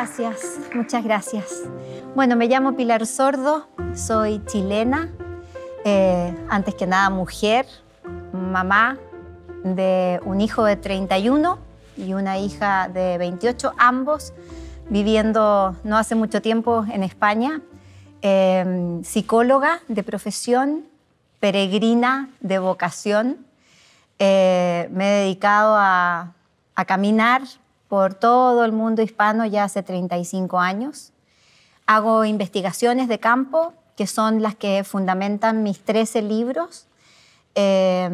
Gracias, muchas gracias. Bueno, me llamo Pilar Sordo, soy chilena, eh, antes que nada mujer, mamá de un hijo de 31 y una hija de 28, ambos viviendo no hace mucho tiempo en España, em, psicóloga de profesión, peregrina de vocación. Eh, me he dedicado a caminar por todo el mundo hispano ya hace 35 años. Hago investigaciones de campo, que son las que fundamentan mis 13 libros. 13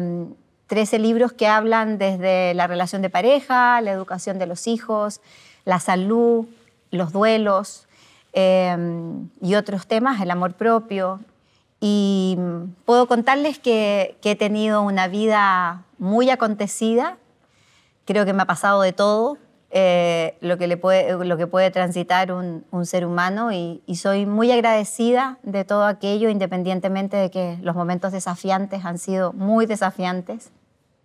em, libros que hablan desde la relación de pareja, la educación de los hijos, la salud, los duelos em, y otros temas, el amor propio. Y puedo contarles que he tenido una vida muy acontecida. Creo que me ha pasado de todo, eh, lo, que puede, transitar un, ser humano y, soy muy agradecida de todo aquello, independientemente de que los momentos desafiantes han sido muy desafiantes.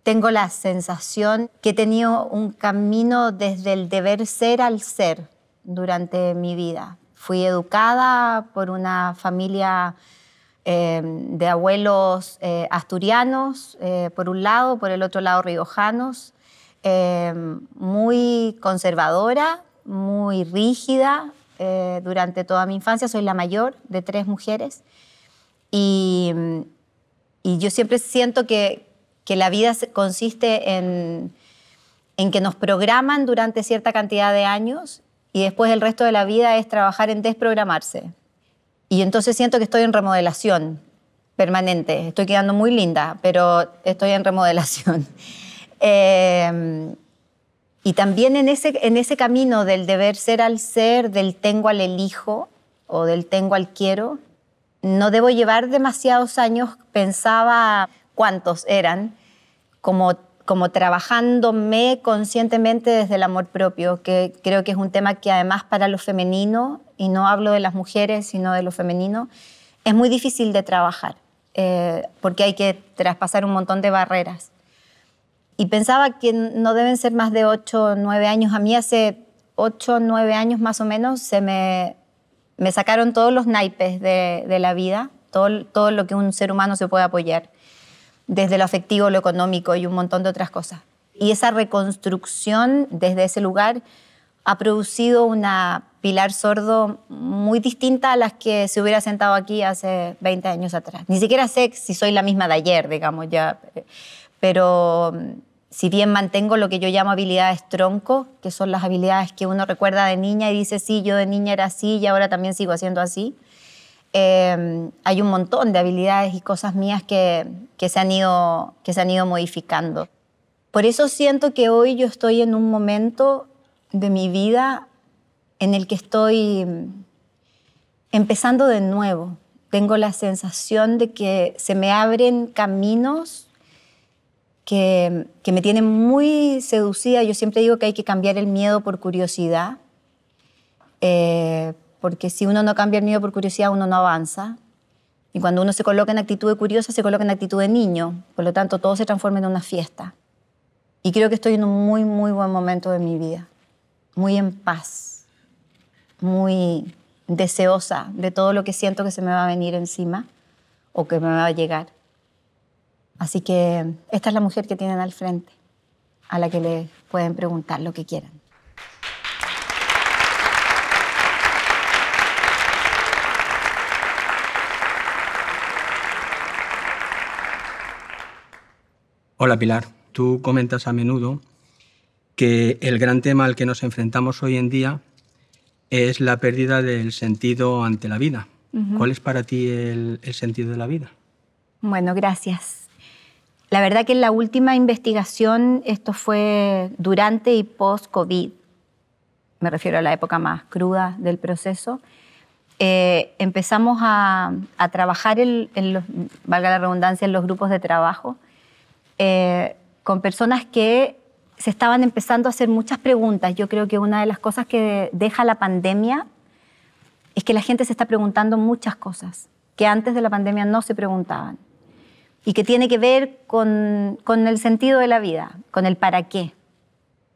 Tengo la sensación que he tenido un camino desde el deber ser al ser durante mi vida. Fui educada por una familia eh, de abuelos eh, asturianos, por un lado, por el otro lado riojanos, Em, muy conservadora, muy rígida. Eh, durante toda mi infancia soy la mayor de tres mujeres y, yo siempre siento que, la vida consiste en que nos programan durante cierta cantidad de años y después el resto de la vida es trabajar en desprogramarse. Y entonces siento que estoy en remodelación permanente. Estoy quedando muy linda, pero estoy en remodelación. Em, y también en ese, en ese camino del deber ser al ser, del tengo al elijo o del tengo al quiero, no debo llevar demasiados años, pensaba cuántos eran, como, como trabajándome conscientemente desde el amor propio, que creo que es un tema que además para lo femenino, y no hablo de las mujeres, sino de lo femenino, es muy difícil de trabajar, eh, porque hay que traspasar un montón de barreras y pensaba que no deben ser más de 8 o 9 años. A mí hace 8 o 9 años más o menos se me, me sacaron todos los naipes de, de la vida, todo, todo lo que un ser humano se puede apoyar, desde lo afectivo, lo económico y un montón de otras cosas. Y esa reconstrucción desde ese lugar ha producido una Pilar Sordo muy distinta a las que se hubiera sentado aquí hace 20 años atrás. Ni siquiera sé si soy la misma de ayer, digamos, ya eh, pero mm, si bien mantengo lo que yo llamo habilidades tronco, que son las habilidades que uno recuerda de niña y dice, sí, yo de niña era así y ahora también sigo haciendo así, em, hay un montón de habilidades y cosas mías que, que, se han ido, que se han ido modificando. Por eso siento que hoy yo estoy en un momento de mi vida en el que estoy mm, empezando de nuevo. Tengo la sensación de que se me abren caminos que, me tiene muy seducida. Yo siempre digo que hay que cambiar el miedo por curiosidad, eh, porque si uno no cambia el miedo por curiosidad, uno no avanza. Y cuando uno se coloca en actitud de curiosa, se coloca en actitud de niño. Por lo tanto, todo se transforma en una fiesta. Y creo que estoy en un muy, muy buen momento de mi vida. Muy en paz. Muy deseosa de todo lo que siento que se me va a venir encima o que me va a llegar. Así que esta es la mujer que tienen al frente, a la que le pueden preguntar lo que quieran. Hola Pilar, tú comentas a menudo que el gran tema al que nos enfrentamos hoy en día es la pérdida del sentido ante la vida. ¿Cuál es para ti el sentido de la vida? Bueno, gracias. La verdad que en la última investigación esto fue durante y post-COVID, me refiero a la época más cruda del proceso, eh, empezamos a, trabajar, en, los, valga la redundancia, en los grupos de trabajo eh, con personas que se estaban empezando a hacer muchas preguntas. Yo creo que una de las cosas que deja la pandemia es que la gente se está preguntando muchas cosas que antes de la pandemia no se preguntaban y que tiene que ver con, el sentido de la vida, con el para qué.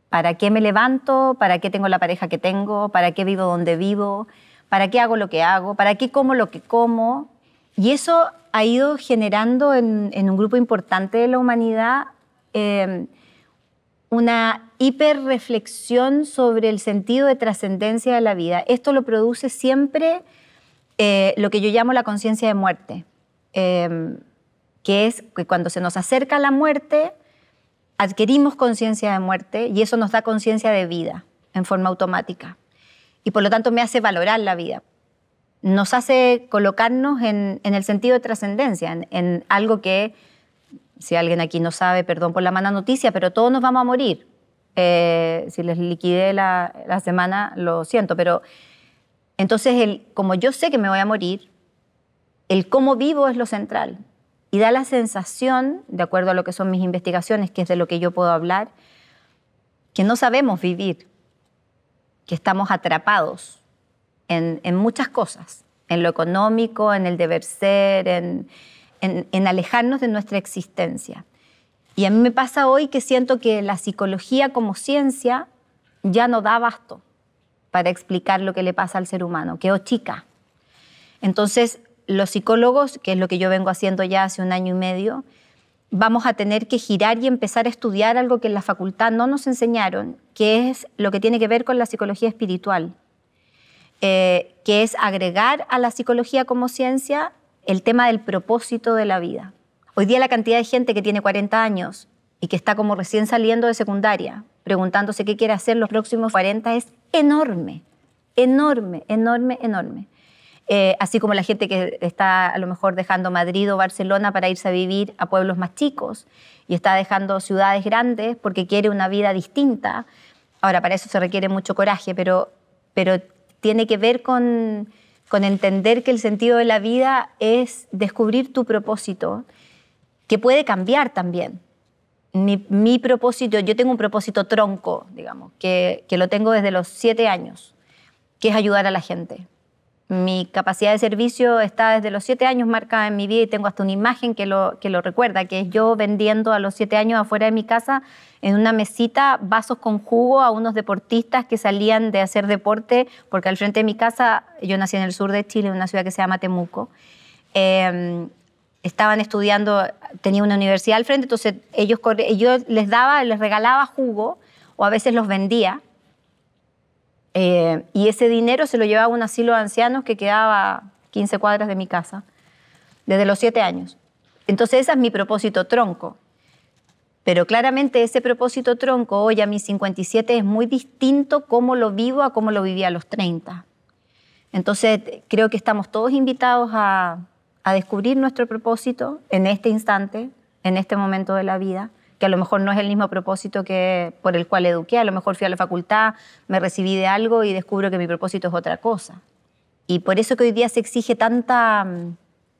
¿Para qué me levanto? ¿Para qué tengo la pareja que tengo? ¿Para qué vivo donde vivo? ¿Para qué hago lo que hago? ¿Para qué como lo que como? Y eso ha ido generando en, un grupo importante de la humanidad una em, una hiperreflexión sobre el sentido de trascendencia de la vida. Esto lo produce siempre eh, lo que yo llamo la conciencia de muerte. Em, que es que cuando se nos acerca la muerte, adquirimos conciencia de muerte y eso nos da conciencia de vida en forma automática. Y por lo tanto me hace valorar la vida. Nos hace colocarnos en, el sentido de trascendencia, en, algo que, si alguien aquí no sabe, perdón por la mala noticia, pero todos nos vamos a morir. Eh, si les liquidé la, semana, lo siento, pero entonces como yo sé que me voy a morir, el cómo vivo es lo central y da la sensación, de acuerdo a lo que son mis investigaciones, que es de lo que yo puedo hablar, que no sabemos vivir, que estamos atrapados en, muchas cosas, en lo económico, en el deber ser, en, alejarnos de nuestra existencia. Y a mí me pasa hoy que siento que la psicología como ciencia ya no da abasto para explicar lo que le pasa al ser humano, quedó oh, chica. Entonces, los psicólogos, que es lo que yo vengo haciendo ya hace un año y medio, vamos a tener que girar y empezar a estudiar algo que en la facultad no nos enseñaron, que es lo que tiene que ver con la psicología espiritual, eh, que es agregar a la psicología como ciencia el tema del propósito de la vida. Hoy día la cantidad de gente que tiene 40 años y que está como recién saliendo de secundaria, preguntándose qué quiere hacer los próximos 40, es enorme, enorme, enorme, enorme. Eh, así como la gente que está a lo mejor dejando Madrid o Barcelona para irse a vivir a pueblos más chicos y está dejando ciudades grandes porque quiere una vida distinta. Ahora, para eso se requiere mucho coraje, pero, tiene que ver con, entender que el sentido de la vida es descubrir tu propósito, que puede cambiar también. Mi, propósito, yo tengo un propósito tronco, digamos, que, lo tengo desde los siete años, que es ayudar a la gente. Mi capacidad de servicio está desde los siete años marcada en mi vida y tengo hasta una imagen que lo, que lo recuerda, que es yo vendiendo a los siete años afuera de mi casa en una mesita vasos con jugo a unos deportistas que salían de hacer deporte, porque al frente de mi casa, yo nací en el sur de Chile, en una ciudad que se llama Temuco, em, estaban estudiando, tenía una universidad al frente, entonces ellos, yo les daba, les regalaba jugo o a veces los vendía eh, y ese dinero se lo llevaba a un asilo de ancianos que quedaba 15 cuadras de mi casa, desde los 7 años. Entonces ese es mi propósito tronco. Pero claramente ese propósito tronco hoy a mis 57 es muy distinto cómo lo vivo a cómo lo vivía a los 30. Entonces creo que estamos todos invitados a descubrir nuestro propósito en este instante, en este momento de la vida, que a lo mejor no es el mismo propósito que por el cual eduqué, a lo mejor fui a la facultad, me recibí de algo y descubro que mi propósito es otra cosa. Y por eso que hoy día se exige tanta,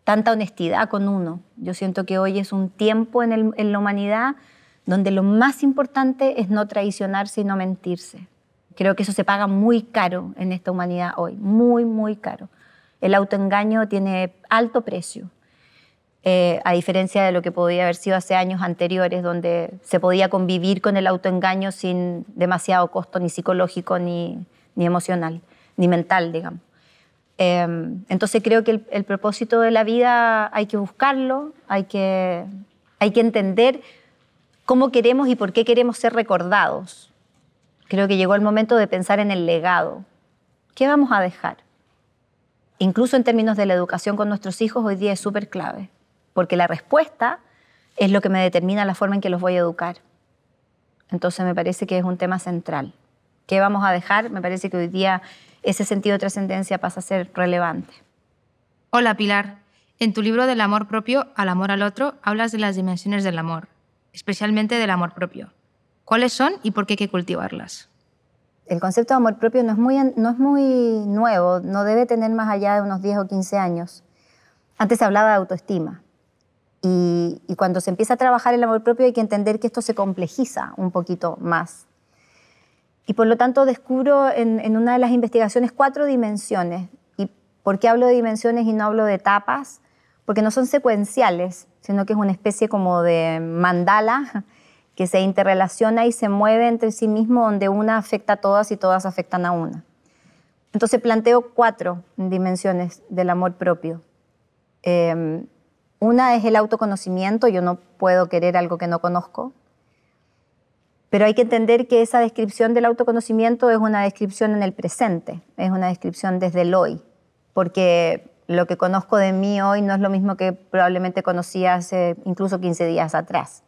tanta honestidad con uno. Yo siento que hoy es un tiempo en, en la humanidad donde lo más importante es no traicionarse y no mentirse. Creo que eso se paga muy caro en esta humanidad hoy, muy, muy caro. El autoengaño tiene alto precio eh, a diferencia de lo que podía haber sido hace años anteriores, donde se podía convivir con el autoengaño sin demasiado costo ni psicológico, ni, emocional, ni mental, digamos. Em, entonces creo que el, propósito de la vida hay que buscarlo, hay que, hay que entender cómo queremos y por qué queremos ser recordados. Creo que llegó el momento de pensar en el legado. ¿Qué vamos a dejar? Incluso en términos de la educación con nuestros hijos hoy día es súper clave porque la respuesta es lo que me determina la forma en que los voy a educar. Entonces me parece que es un tema central. ¿Qué vamos a dejar? Me parece que hoy día ese sentido de trascendencia pasa a ser relevante. Hola Pilar, en tu libro Del amor propio al amor al otro hablas de las dimensiones del amor, especialmente del amor propio. ¿Cuáles son y por qué hay que cultivarlas? El concepto de amor propio no es, muy, no es muy nuevo, no debe tener más allá de unos 10 o 15 años. Antes se hablaba de autoestima, y, cuando se empieza a trabajar el amor propio hay que entender que esto se complejiza un poquito más. Y por lo tanto descubro en, una de las investigaciones cuatro dimensiones. ¿Y por qué hablo de dimensiones y no hablo de etapas? Porque no son secuenciales, sino que es una especie como de mandala que se interrelaciona y se mueve entre sí mismo donde una afecta a todas y todas afectan a una. Entonces planteo cuatro dimensiones del amor propio. Em, una es el autoconocimiento, yo no puedo querer algo que no conozco, pero hay que entender que esa descripción del autoconocimiento es una descripción en el presente, es una descripción desde el hoy, porque lo que conozco de mí hoy no es lo mismo que probablemente conocía hace incluso 15 días atrás.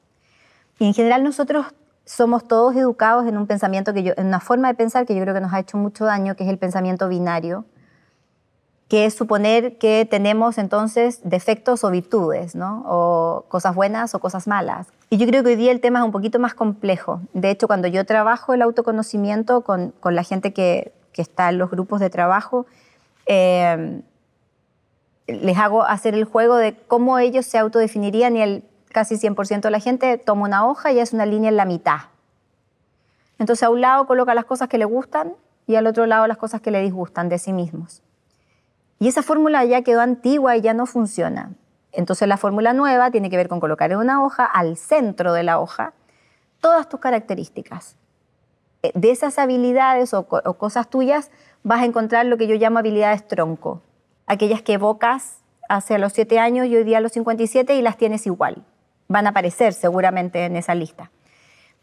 Y en general nosotros somos todos educados en un pensamiento que en una forma de pensar que yo creo que nos ha hecho mucho daño, que es el pensamiento binario, que es suponer que tenemos entonces defectos o virtudes, ¿no? o cosas buenas o cosas malas. Y yo creo que hoy día el tema es un poquito más complejo. De hecho, cuando yo trabajo el autoconocimiento con, la gente que, está en los grupos de trabajo, eh, les hago hacer el juego de cómo ellos se autodefinirían y el casi 100% de la gente toma una hoja y hace una línea en la mitad. Entonces a un lado coloca las cosas que le gustan y al otro lado las cosas que le disgustan de sí mismos. Y esa fórmula ya quedó antigua y ya no funciona. Entonces la fórmula nueva tiene que ver con colocar en una hoja, al centro de la hoja, todas tus características. Eh, de esas habilidades o, cosas tuyas vas a encontrar lo que yo llamo habilidades tronco, aquellas que evocas hace los siete años y hoy día los 57 y las tienes igual. Van a aparecer seguramente en esa lista.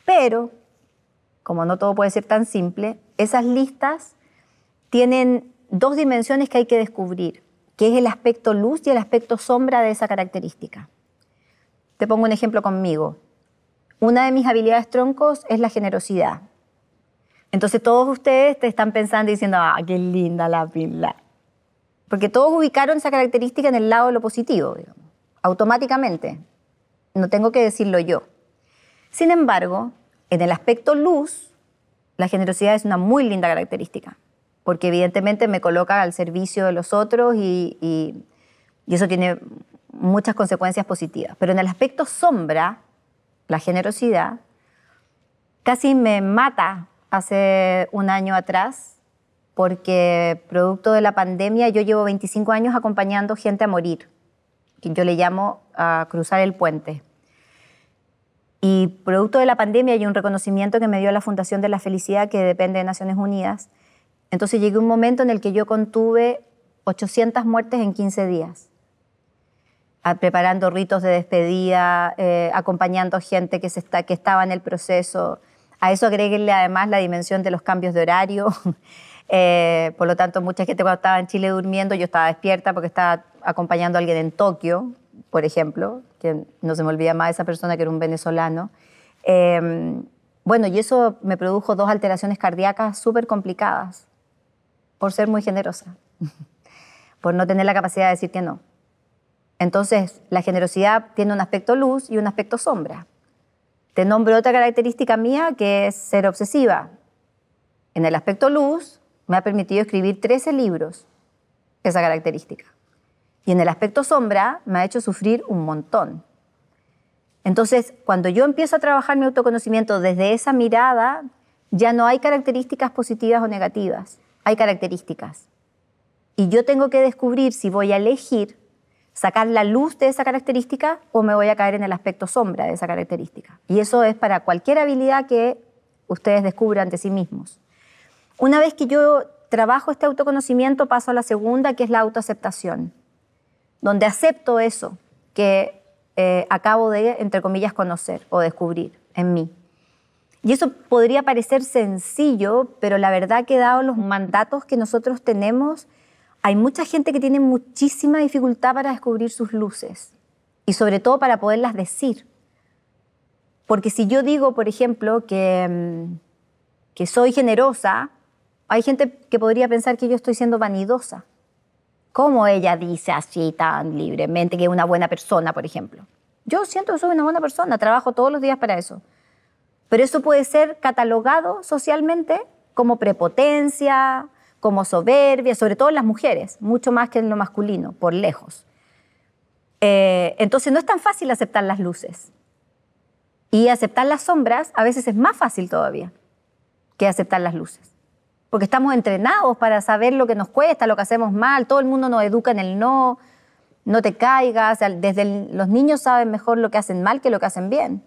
Pero, como no todo puede ser tan simple, esas listas tienen dos dimensiones que hay que descubrir, que es el aspecto luz y el aspecto sombra de esa característica. Te pongo un ejemplo conmigo. Una de mis habilidades troncos es la generosidad. Entonces todos ustedes te están pensando y diciendo, ah, qué linda la pila. Porque todos ubicaron esa característica en el lado de lo positivo, automáticamente. No tengo que decirlo yo. Sin embargo, en el aspecto luz, la generosidad es una muy linda característica porque evidentemente me coloca al servicio de los otros y, eso tiene muchas consecuencias positivas. Pero en el aspecto sombra, la generosidad, casi me mata hace un año atrás, porque producto de la pandemia yo llevo 25 años acompañando gente a morir, que yo le llamo a cruzar el puente. Y producto de la pandemia y un reconocimiento que me dio la Fundación de la Felicidad, que depende de Naciones Unidas, entonces llegué un momento en el que yo contuve 800 muertes en 15 días, ah, preparando ritos de despedida, eh, acompañando a gente que, estaba en el proceso. A eso agréguenle además la dimensión de los cambios de horario. Eh, por lo tanto, mucha gente cuando estaba en Chile durmiendo, yo estaba despierta porque estaba acompañando a alguien en Tokio, por ejemplo, que no se me olvida más esa persona que era un venezolano. Em, bueno, y eso me produjo dos alteraciones cardíacas súper complicadas por ser muy generosa, por no tener la capacidad de decir que no. Entonces, la generosidad tiene un aspecto luz y un aspecto sombra. Te nombro otra característica mía que es ser obsesiva. En el aspecto luz me ha permitido escribir 13 libros, esa característica. Y en el aspecto sombra me ha hecho sufrir un montón. Entonces, cuando yo empiezo a trabajar mi autoconocimiento desde esa mirada, ya no hay características positivas o negativas hay características. Y yo tengo que descubrir si voy a elegir sacar la luz de esa característica o me voy a caer en el aspecto sombra de esa característica. Y eso es para cualquier habilidad que ustedes descubran de sí mismos. Una vez que yo trabajo este autoconocimiento, paso a la segunda, que es la autoaceptación, donde acepto eso que eh, acabo de, entre comillas, conocer o descubrir en mí. Y eso podría parecer sencillo, pero la verdad que dado los mandatos que nosotros tenemos, hay mucha gente que tiene muchísima dificultad para descubrir sus luces y sobre todo para poderlas decir. Porque si yo digo, por ejemplo, que, mm, que soy generosa, hay gente que podría pensar que yo estoy siendo vanidosa. ¿Cómo ella dice así tan libremente que es una buena persona, por ejemplo? Yo siento que soy una buena persona, trabajo todos los días para eso. Pero eso puede ser catalogado socialmente como prepotencia, como soberbia, sobre todo en las mujeres, mucho más que en lo masculino, por lejos. Eh, entonces no es tan fácil aceptar las luces. Y aceptar las sombras a veces es más fácil todavía que aceptar las luces. Porque estamos entrenados para saber lo que nos cuesta, lo que hacemos mal, todo el mundo nos educa en el no, no te caigas, desde los niños saben mejor lo que hacen mal que lo que hacen bien.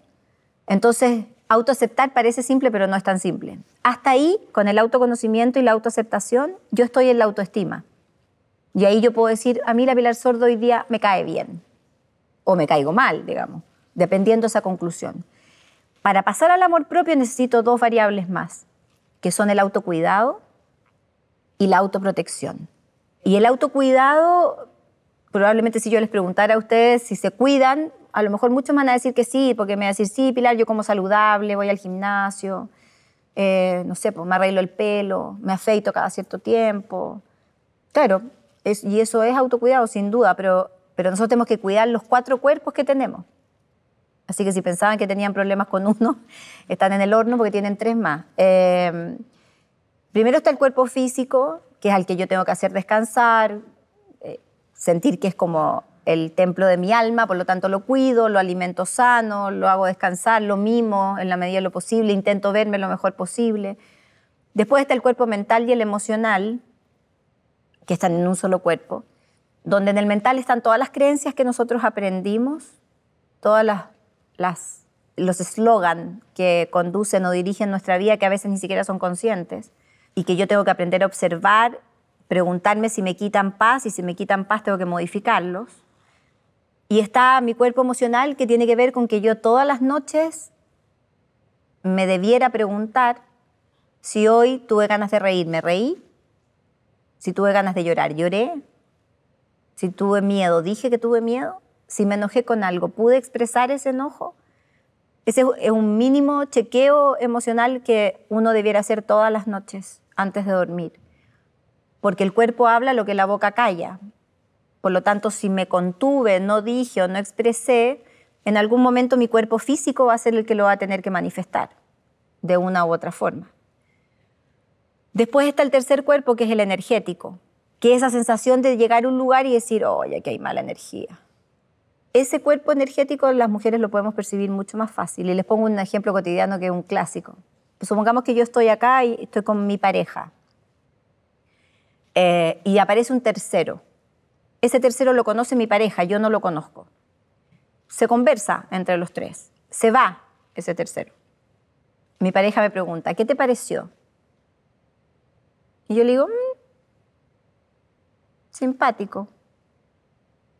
Entonces, Autoaceptar parece simple, pero no es tan simple. Hasta ahí, con el autoconocimiento y la autoaceptación, yo estoy en la autoestima. Y ahí yo puedo decir, a mí la Pilar Sordo hoy día me cae bien. O me caigo mal, digamos, dependiendo esa conclusión. Para pasar al amor propio necesito dos variables más, que son el autocuidado y la autoprotección. Y el autocuidado, probablemente si yo les preguntara a ustedes si se cuidan, a lo mejor muchos me van a decir que sí, porque me van a decir, sí, Pilar, yo como saludable, voy al gimnasio, eh, no sé, pues me arreglo el pelo, me afeito cada cierto tiempo. Claro, y eso es autocuidado, sin duda, pero, nosotros tenemos que cuidar los cuatro cuerpos que tenemos. Así que si pensaban que tenían problemas con uno, están en el horno porque tienen tres más. Em, primero está el cuerpo físico, que es al que yo tengo que hacer descansar, eh, sentir que es como el templo de mi alma, por lo tanto lo cuido, lo alimento sano, lo hago descansar, lo mimo en la medida de lo posible, intento verme lo mejor posible. Después está el cuerpo mental y el emocional, que están en un solo cuerpo, donde en el mental están todas las creencias que nosotros aprendimos, todas las, los eslogan que conducen o dirigen nuestra vida que a veces ni siquiera son conscientes y que yo tengo que aprender a observar, preguntarme si me quitan paz y si me quitan paz tengo que modificarlos. Y está mi cuerpo emocional que tiene que ver con que yo todas las noches me debiera preguntar si hoy tuve ganas de reír, me reí, si tuve ganas de llorar, lloré, si tuve miedo, dije que tuve miedo, si me enojé con algo, pude expresar ese enojo. Ese es un mínimo chequeo emocional que uno debiera hacer todas las noches antes de dormir, porque el cuerpo habla lo que la boca calla. Por lo tanto, si me contuve, no dije o no expresé, en algún momento mi cuerpo físico va a ser el que lo va a tener que manifestar, de una u otra forma. Después está el tercer cuerpo, que es el energético, que es esa sensación de llegar a un lugar y decir, oye, aquí hay mala energía. Ese cuerpo energético las mujeres lo podemos percibir mucho más fácil. Y les pongo un ejemplo cotidiano que es un clásico. Pues supongamos que yo estoy acá y estoy con mi pareja. Eh, y aparece un tercero ese tercero lo conoce mi pareja, yo no lo conozco. Se conversa entre los tres. Se va ese tercero. Mi pareja me pregunta, ¿qué te pareció? Y yo le digo, mm, simpático.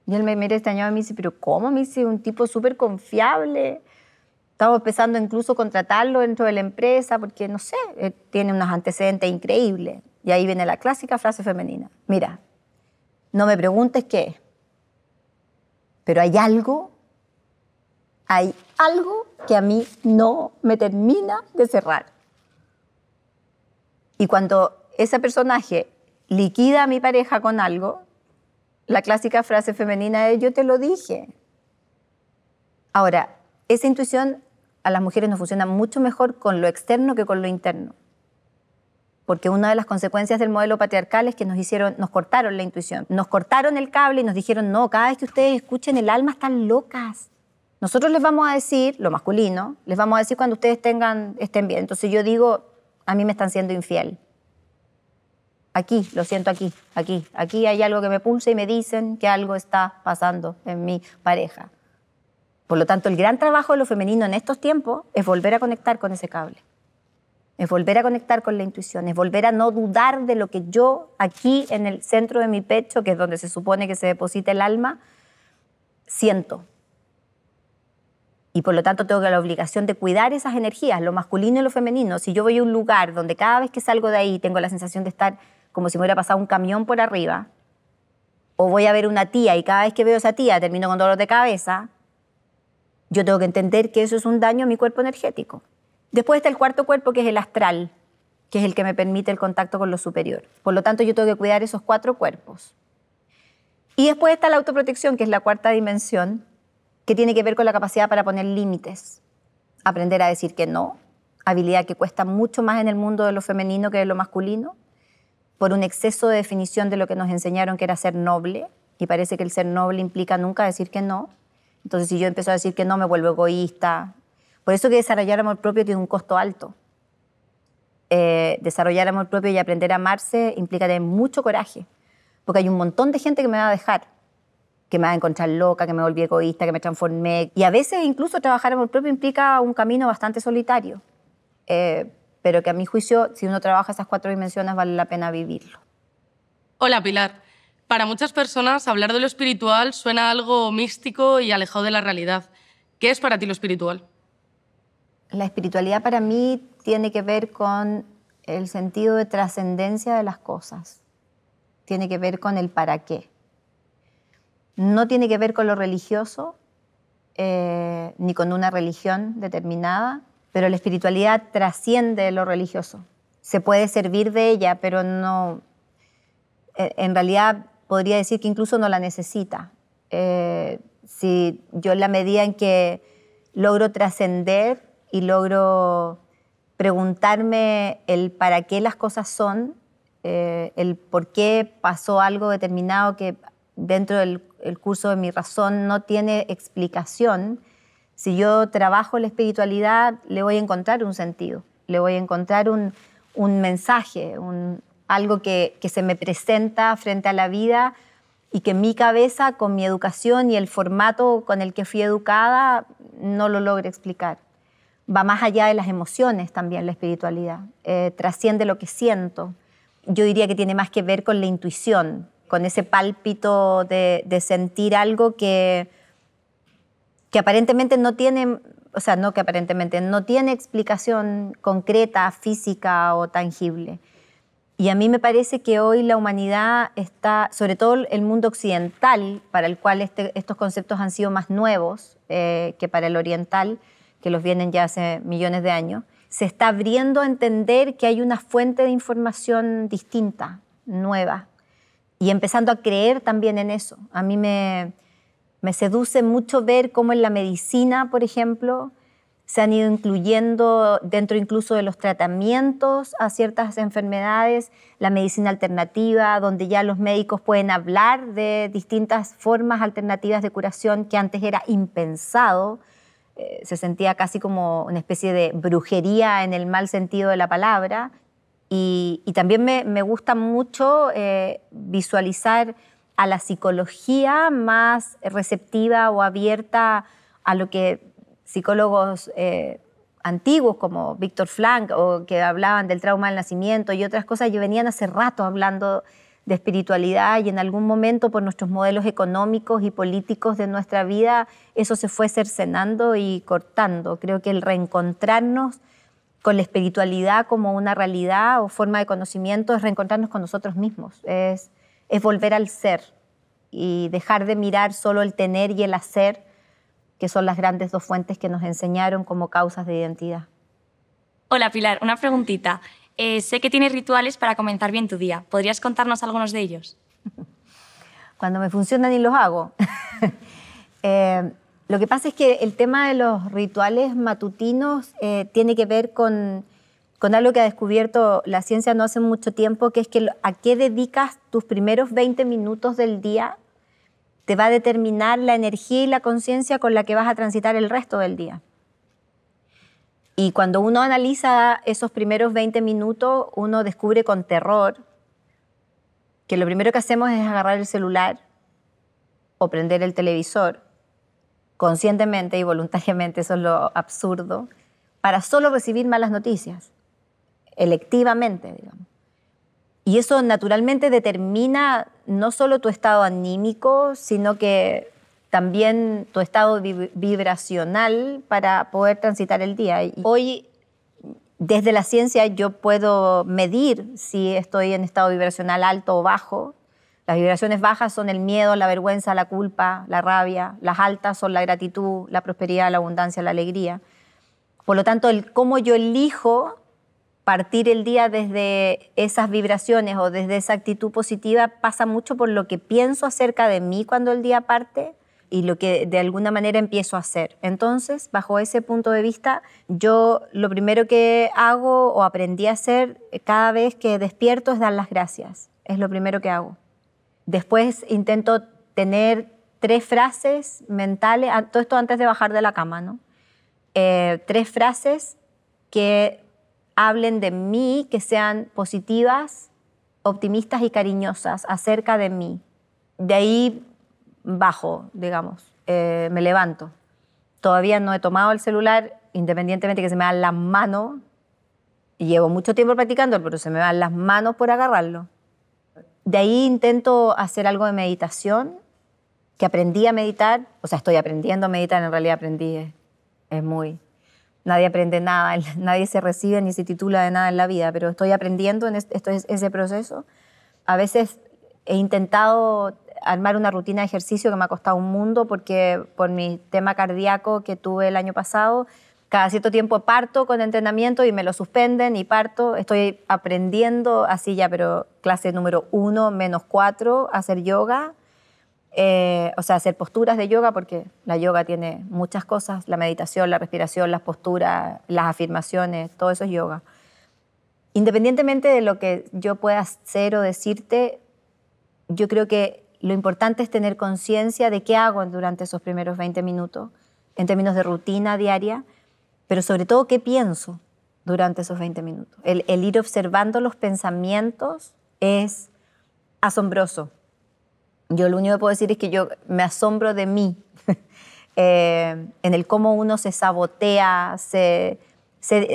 Y él me mira extrañado y me dice, pero ¿cómo? Me dice, un tipo súper confiable. Estamos pensando incluso contratarlo dentro de la empresa porque, no sé, eh, tiene unos antecedentes increíbles. Y ahí viene la clásica frase femenina. Mira, no me preguntes qué pero hay algo, hay algo que a mí no me termina de cerrar. Y cuando ese personaje liquida a mi pareja con algo, la clásica frase femenina es yo te lo dije. Ahora, esa intuición a las mujeres nos funciona mucho mejor con lo externo que con lo interno porque una de las consecuencias del modelo patriarcal es que nos hicieron, nos cortaron la intuición, nos cortaron el cable y nos dijeron, no, cada vez que ustedes escuchen el alma están locas. Nosotros les vamos a decir, lo masculino, les vamos a decir cuando ustedes tengan, estén bien. Entonces yo digo, a mí me están siendo infiel. Aquí, lo siento aquí, aquí, aquí hay algo que me pulsa y me dicen que algo está pasando en mi pareja. Por lo tanto, el gran trabajo de lo femenino en estos tiempos es volver a conectar con ese cable es volver a conectar con la intuición, es volver a no dudar de lo que yo aquí en el centro de mi pecho, que es donde se supone que se deposita el alma, siento. Y por lo tanto tengo la obligación de cuidar esas energías, lo masculino y lo femenino. Si yo voy a un lugar donde cada vez que salgo de ahí tengo la sensación de estar como si me hubiera pasado un camión por arriba, o voy a ver una tía y cada vez que veo a esa tía termino con dolor de cabeza, yo tengo que entender que eso es un daño a mi cuerpo energético. Después está el cuarto cuerpo, que es el astral, que es el que me permite el contacto con lo superior. Por lo tanto, yo tengo que cuidar esos cuatro cuerpos. Y después está la autoprotección, que es la cuarta dimensión, que tiene que ver con la capacidad para poner límites, aprender a decir que no, habilidad que cuesta mucho más en el mundo de lo femenino que de lo masculino, por un exceso de definición de lo que nos enseñaron que era ser noble, y parece que el ser noble implica nunca decir que no. Entonces, si yo empiezo a decir que no, me vuelvo egoísta, por eso que desarrollar amor propio tiene un costo alto. Eh, desarrollar amor propio y aprender a amarse implica tener mucho coraje, porque hay un montón de gente que me va a dejar, que me va a encontrar loca, que me volví egoísta, que me transformé. Y a veces incluso trabajar amor propio implica un camino bastante solitario, eh, pero que a mi juicio, si uno trabaja esas cuatro dimensiones, vale la pena vivirlo. Hola Pilar. Para muchas personas hablar de lo espiritual suena algo místico y alejado de la realidad. ¿Qué es para ti lo espiritual? La espiritualidad para mí tiene que ver con el sentido de trascendencia de las cosas, tiene que ver con el para qué. No tiene que ver con lo religioso, eh, ni con una religión determinada, pero la espiritualidad trasciende lo religioso. Se puede servir de ella, pero no, eh, en realidad podría decir que incluso no la necesita. Eh, si yo en la medida en que logro trascender y logro preguntarme el para qué las cosas son, eh, el por qué pasó algo determinado que dentro del curso de mi razón no tiene explicación. Si yo trabajo la espiritualidad, le voy a encontrar un sentido, le voy a encontrar un, mensaje, un, algo que, que se me presenta frente a la vida y que mi cabeza, con mi educación y el formato con el que fui educada, no lo logre explicar va más allá de las emociones también la espiritualidad, eh, trasciende lo que siento. Yo diría que tiene más que ver con la intuición, con ese pálpito de, sentir algo que, que aparentemente no tiene, o sea, no que aparentemente, no tiene explicación concreta, física o tangible. Y a mí me parece que hoy la humanidad está, sobre todo el mundo occidental, para el cual este, estos conceptos han sido más nuevos eh, que para el oriental, que los vienen ya hace millones de años, se está abriendo a entender que hay una fuente de información distinta, nueva, y empezando a creer también en eso. A mí me, seduce mucho ver cómo en la medicina, por ejemplo, se han ido incluyendo dentro incluso de los tratamientos a ciertas enfermedades, la medicina alternativa, donde ya los médicos pueden hablar de distintas formas alternativas de curación que antes era impensado eh, se sentía casi como una especie de brujería en el mal sentido de la palabra. Y, también me, gusta mucho eh, visualizar a la psicología más receptiva o abierta a lo que psicólogos eh, antiguos como Víctor Frank o que hablaban del trauma del nacimiento y otras cosas, yo venían hace rato hablando de espiritualidad y en algún momento por nuestros modelos económicos y políticos de nuestra vida, eso se fue cercenando y cortando. Creo que el reencontrarnos con la espiritualidad como una realidad o forma de conocimiento es reencontrarnos con nosotros mismos, es, es volver al ser y dejar de mirar solo el tener y el hacer, que son las grandes dos fuentes que nos enseñaron como causas de identidad. Hola Pilar, una preguntita. Eh, sé que tienes rituales para comenzar bien tu día. ¿Podrías contarnos algunos de ellos? Cuando me funcionan y los hago. Eh, lo que pasa es que el tema de los rituales matutinos eh, tiene que ver con, con algo que ha descubierto la ciencia no hace mucho tiempo, que es que a qué dedicas tus primeros 20 minutos del día te va a determinar la energía y la conciencia con la que vas a transitar el resto del día. Y cuando uno analiza esos primeros 20 minutos, uno descubre con terror que lo primero que hacemos es agarrar el celular o prender el televisor, conscientemente y voluntariamente, eso es lo absurdo, para solo recibir malas noticias, electivamente, digamos. Y eso naturalmente determina no solo tu estado anímico, sino que también tu estado vibracional para poder transitar el día. hoy, desde la ciencia, yo puedo medir si estoy en estado vibracional alto o bajo. Las vibraciones bajas son el miedo, la vergüenza, la culpa, la rabia. Las altas son la gratitud, la prosperidad, la abundancia, la alegría. Por lo tanto, el cómo yo elijo partir el día desde esas vibraciones o desde esa actitud positiva pasa mucho por lo que pienso acerca de mí cuando el día parte, y lo que de alguna manera empiezo a hacer. Entonces, bajo ese punto de vista, yo lo primero que hago o aprendí a hacer eh, cada vez que despierto es dar las gracias. Es lo primero que hago. Después intento tener tres frases mentales, todo esto antes de bajar de la cama, ¿no? Eh, tres frases que hablen de mí, que sean positivas, optimistas y cariñosas acerca de mí. De ahí bajo, digamos. Eh, me levanto. Todavía no he tomado el celular, independientemente que se me va las manos. Y llevo mucho tiempo practicando pero se me van las manos por agarrarlo. De ahí intento hacer algo de meditación, que aprendí a meditar, o sea, estoy aprendiendo a meditar, en realidad aprendí, es, muy... Nadie aprende nada, nadie se recibe ni se titula de nada en la vida, pero estoy aprendiendo en ese proceso. A veces he intentado armar una rutina de ejercicio que me ha costado un mundo porque por mi tema cardíaco que tuve el año pasado, cada cierto tiempo parto con entrenamiento y me lo suspenden y parto. Estoy aprendiendo así ya, pero clase número uno, menos cuatro, hacer yoga. Eh, o sea, hacer posturas de yoga, porque la yoga tiene muchas cosas, la meditación, la respiración, las posturas, las afirmaciones, todo eso es yoga. Independientemente de lo que yo pueda hacer o decirte, yo creo que lo importante es tener conciencia de qué hago durante esos primeros 20 minutos, en términos de rutina diaria, pero sobre todo qué pienso durante esos 20 minutos. El, ir observando los pensamientos es asombroso. Yo lo único que puedo decir es que yo me asombro de mí, eh, en el cómo uno se sabotea, se,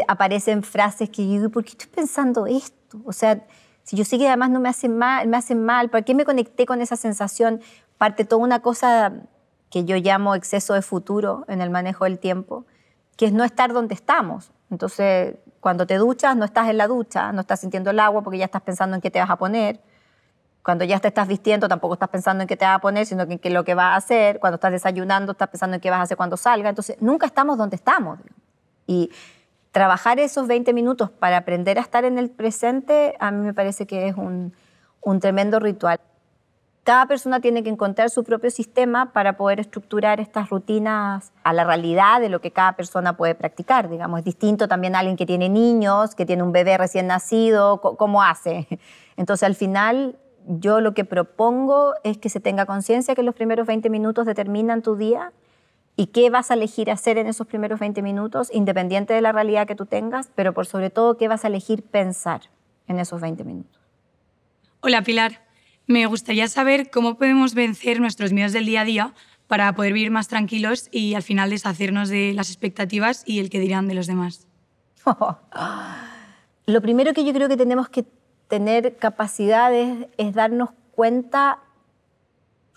aparecen frases que yo digo, ¿por qué estoy pensando esto? O sea, si yo sé que además no me hacen mal, me hacen mal, ¿por qué me conecté con esa sensación? Parte toda una cosa que yo llamo exceso de futuro en el manejo del tiempo, que es no estar donde estamos. Entonces, cuando te duchas, no estás en la ducha, no estás sintiendo el agua porque ya estás pensando en qué te vas a poner. Cuando ya te estás vistiendo, tampoco estás pensando en qué te vas a poner, sino en qué, lo que vas a hacer. Cuando estás desayunando, estás pensando en qué vas a hacer cuando salga. Entonces, nunca estamos donde estamos. Y trabajar esos 20 minutos para aprender a estar en el presente, a mí me parece que es un, tremendo ritual. Cada persona tiene que encontrar su propio sistema para poder estructurar estas rutinas a la realidad de lo que cada persona puede practicar. Digamos, es distinto también alguien que tiene niños, que tiene un bebé recién nacido, cómo hace. Entonces, al final, yo lo que propongo es que se tenga conciencia que los primeros 20 minutos determinan tu día y qué vas a elegir hacer en esos primeros 20 minutos, independiente de la realidad que tú tengas, pero por sobre todo qué vas a elegir pensar en esos 20 minutos. Hola Pilar, me gustaría saber cómo podemos vencer nuestros miedos del día a día para poder vivir más tranquilos y al final deshacernos de las expectativas y el que dirán de los demás. Lo primero que yo creo que tenemos que tener capacidad es darnos cuenta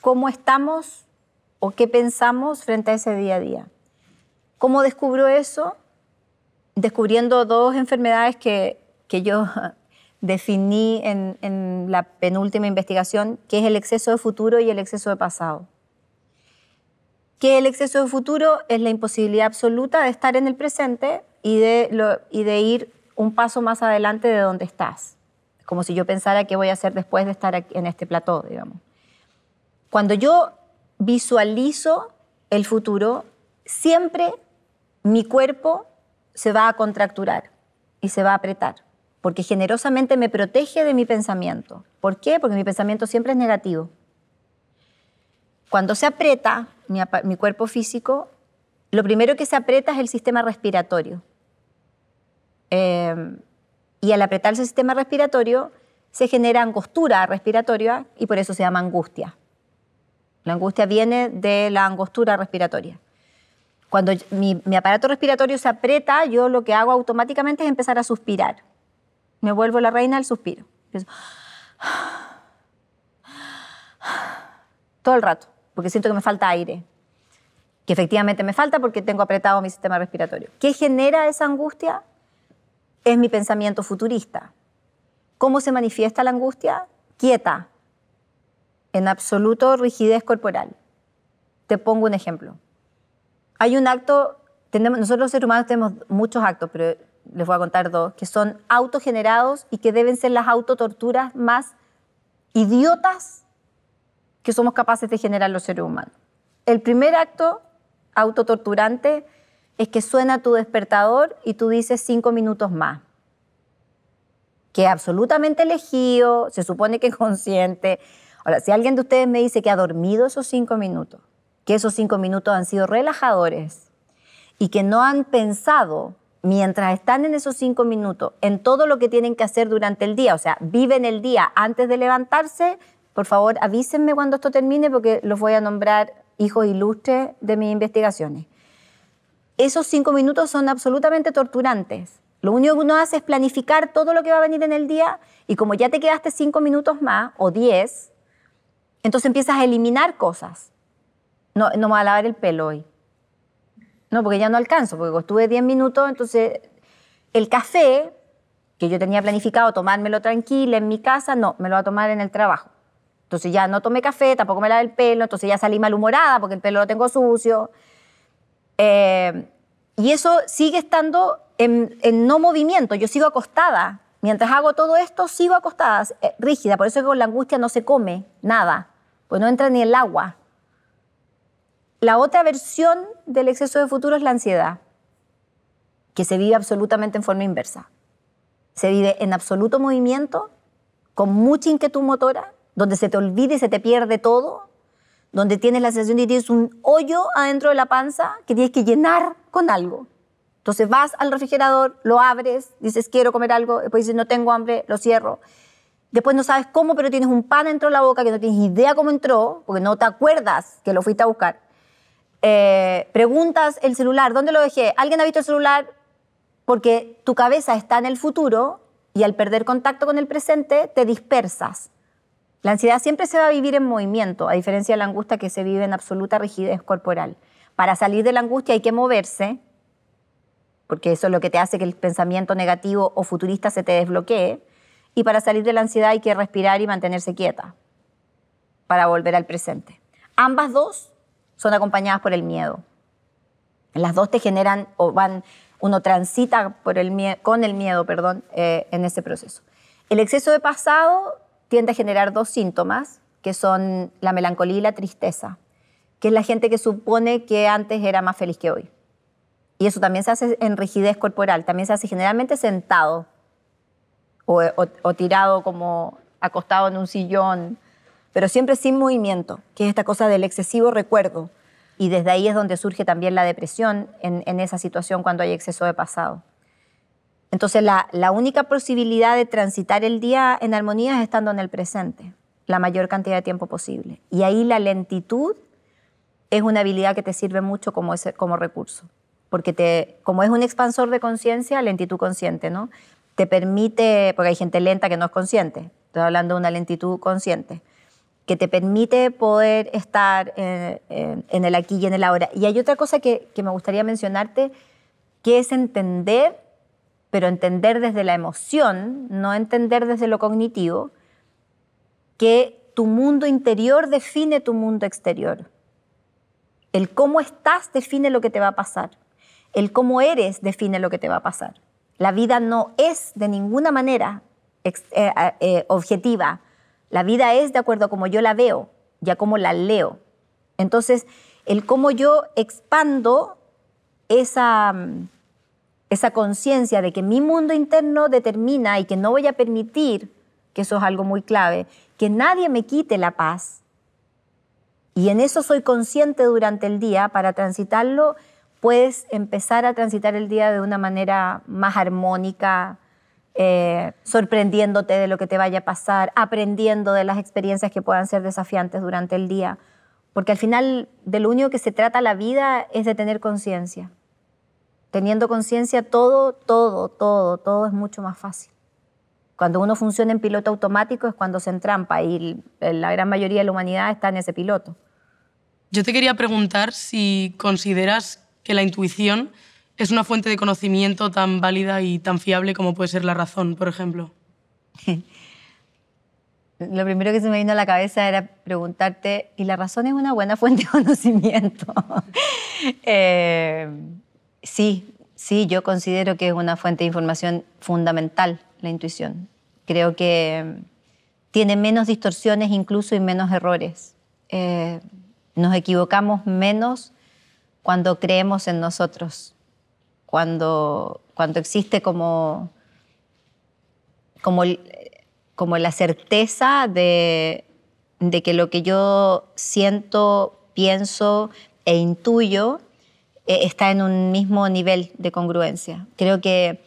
cómo estamos o qué pensamos frente a ese día a día. ¿Cómo descubro eso? Descubriendo dos enfermedades que, que yo definí en, en, la penúltima investigación, que es el exceso de futuro y el exceso de pasado. Que el exceso de futuro es la imposibilidad absoluta de estar en el presente y de, lo, y de ir un paso más adelante de donde estás. Como si yo pensara qué voy a hacer después de estar en este plató, digamos. Cuando yo visualizo el futuro, siempre mi cuerpo se va a contracturar y se va a apretar, porque generosamente me protege de mi pensamiento. ¿Por qué? Porque mi pensamiento siempre es negativo. Cuando se aprieta mi, cuerpo físico, lo primero que se aprieta es el sistema respiratorio. Em, y al apretarse el sistema respiratorio, se genera angostura respiratoria y por eso se llama angustia. La angustia viene de la angostura respiratoria. Cuando mi, aparato respiratorio se aprieta, yo lo que hago automáticamente es empezar a suspirar. Me vuelvo la reina del suspiro. Todo el rato, porque siento que me falta aire. Que efectivamente me falta porque tengo apretado mi sistema respiratorio. ¿Qué genera esa angustia? Es mi pensamiento futurista. ¿Cómo se manifiesta la angustia? Quieta, en absoluto rigidez corporal. Te pongo un ejemplo. Hay un acto, tenemos, nosotros los seres humanos tenemos muchos actos, pero les voy a contar dos, que son autogenerados y que deben ser las autotorturas más idiotas que somos capaces de generar los seres humanos. El primer acto autotorturante es que suena tu despertador y tú dices cinco minutos más que absolutamente elegido, se supone que es consciente, Ahora, si alguien de ustedes me dice que ha dormido esos cinco minutos, que esos cinco minutos han sido relajadores y que no han pensado mientras están en esos cinco minutos en todo lo que tienen que hacer durante el día, o sea, viven el día antes de levantarse, por favor avísenme cuando esto termine porque los voy a nombrar hijos ilustres de mis investigaciones. Esos cinco minutos son absolutamente torturantes. Lo único que uno hace es planificar todo lo que va a venir en el día y como ya te quedaste cinco minutos más o diez, entonces empiezas a eliminar cosas. No, me voy a lavar el pelo hoy. No, porque ya no alcanzo, porque estuve 10 minutos, entonces el café, que yo tenía planificado tomármelo tranquilo en mi casa, no, me lo va a tomar en el trabajo. Entonces ya no tomé café, tampoco me lavé el pelo, entonces ya salí malhumorada porque el pelo lo tengo sucio. Eh, y eso sigue estando en, en no movimiento, yo sigo acostada, Mientras hago todo esto, sigo acostada, eh, rígida. Por eso es que con la angustia no se come nada, pues no entra ni el agua. La otra versión del exceso de futuro es la ansiedad, que se vive absolutamente en forma inversa. Se vive en absoluto movimiento, con mucha inquietud motora, donde se te olvida y se te pierde todo, donde tienes la sensación de que tienes un hoyo adentro de la panza que tienes que llenar con algo. Entonces vas al refrigerador, lo abres, dices quiero comer algo, después dices no tengo hambre, lo cierro. Después no sabes cómo, pero tienes un pan dentro de la boca que no tienes idea cómo entró, porque no te acuerdas que lo fuiste a buscar. Eh, preguntas el celular, ¿dónde lo dejé? ¿Alguien ha visto el celular? Porque tu cabeza está en el futuro y al perder contacto con el presente te dispersas. La ansiedad siempre se va a vivir en movimiento, a diferencia de la angustia que se vive en absoluta rigidez corporal. Para salir de la angustia hay que moverse, porque eso es lo que te hace que el pensamiento negativo o futurista se te desbloquee. Y para salir de la ansiedad hay que respirar y mantenerse quieta para volver al presente. Ambas dos son acompañadas por el miedo. Las dos te generan o van, uno transita por el con el miedo, perdón, eh, en ese proceso. El exceso de pasado tiende a generar dos síntomas, que son la melancolía y la tristeza, que es la gente que supone que antes era más feliz que hoy. Y eso también se hace en rigidez corporal, también se hace generalmente sentado o, tirado como acostado en un sillón, pero siempre sin movimiento, que es esta cosa del excesivo recuerdo. Y desde ahí es donde surge también la depresión en, esa situación cuando hay exceso de pasado. Entonces la, única posibilidad de transitar el día en armonía es estando en el presente, la mayor cantidad de tiempo posible. Y ahí la lentitud es una habilidad que te sirve mucho como recurso porque te, como es un expansor de conciencia, lentitud consciente, ¿no? Te permite, porque hay gente lenta que no es consciente, estoy hablando de una lentitud consciente, que te permite poder estar eh, en, el aquí y en el ahora. Y hay otra cosa que me gustaría mencionarte, que es entender, pero entender desde la emoción, no entender desde lo cognitivo, que tu mundo interior define tu mundo exterior. El cómo estás define lo que te va a pasar. El cómo eres define lo que te va a pasar. La vida no es de ninguna manera eh, eh, objetiva. La vida es de acuerdo a cómo yo la veo ya a cómo la leo. Entonces, el cómo yo expando esa, mm, esa conciencia de que mi mundo interno determina y que no voy a permitir, que eso es algo muy clave, que nadie me quite la paz. Y en eso soy consciente durante el día para transitarlo puedes empezar a transitar el día de una manera más armónica, eh, sorprendiéndote de lo que te vaya a pasar, aprendiendo de las experiencias que puedan ser desafiantes durante el día. Porque al final de lo único que se trata la vida es de tener conciencia. Teniendo conciencia todo, todo, todo, todo es mucho más fácil. Cuando uno funciona en piloto automático es cuando se entrampa y la gran mayoría de la humanidad está en ese piloto. Yo te quería preguntar si consideras que la intuición es una fuente de conocimiento tan válida y tan fiable como puede ser la razón, por ejemplo? Lo primero que se me vino a la cabeza era preguntarte, ¿y la razón es una buena fuente de conocimiento? Eh, sí, sí, yo considero que es una fuente de información fundamental la intuición. Creo que tiene menos distorsiones incluso y menos errores. Eh, nos equivocamos menos cuando creemos en nosotros, cuando, cuando existe como, como, como la certeza de, que lo que yo siento, pienso e intuyo eh, está en un mismo nivel de congruencia. Creo que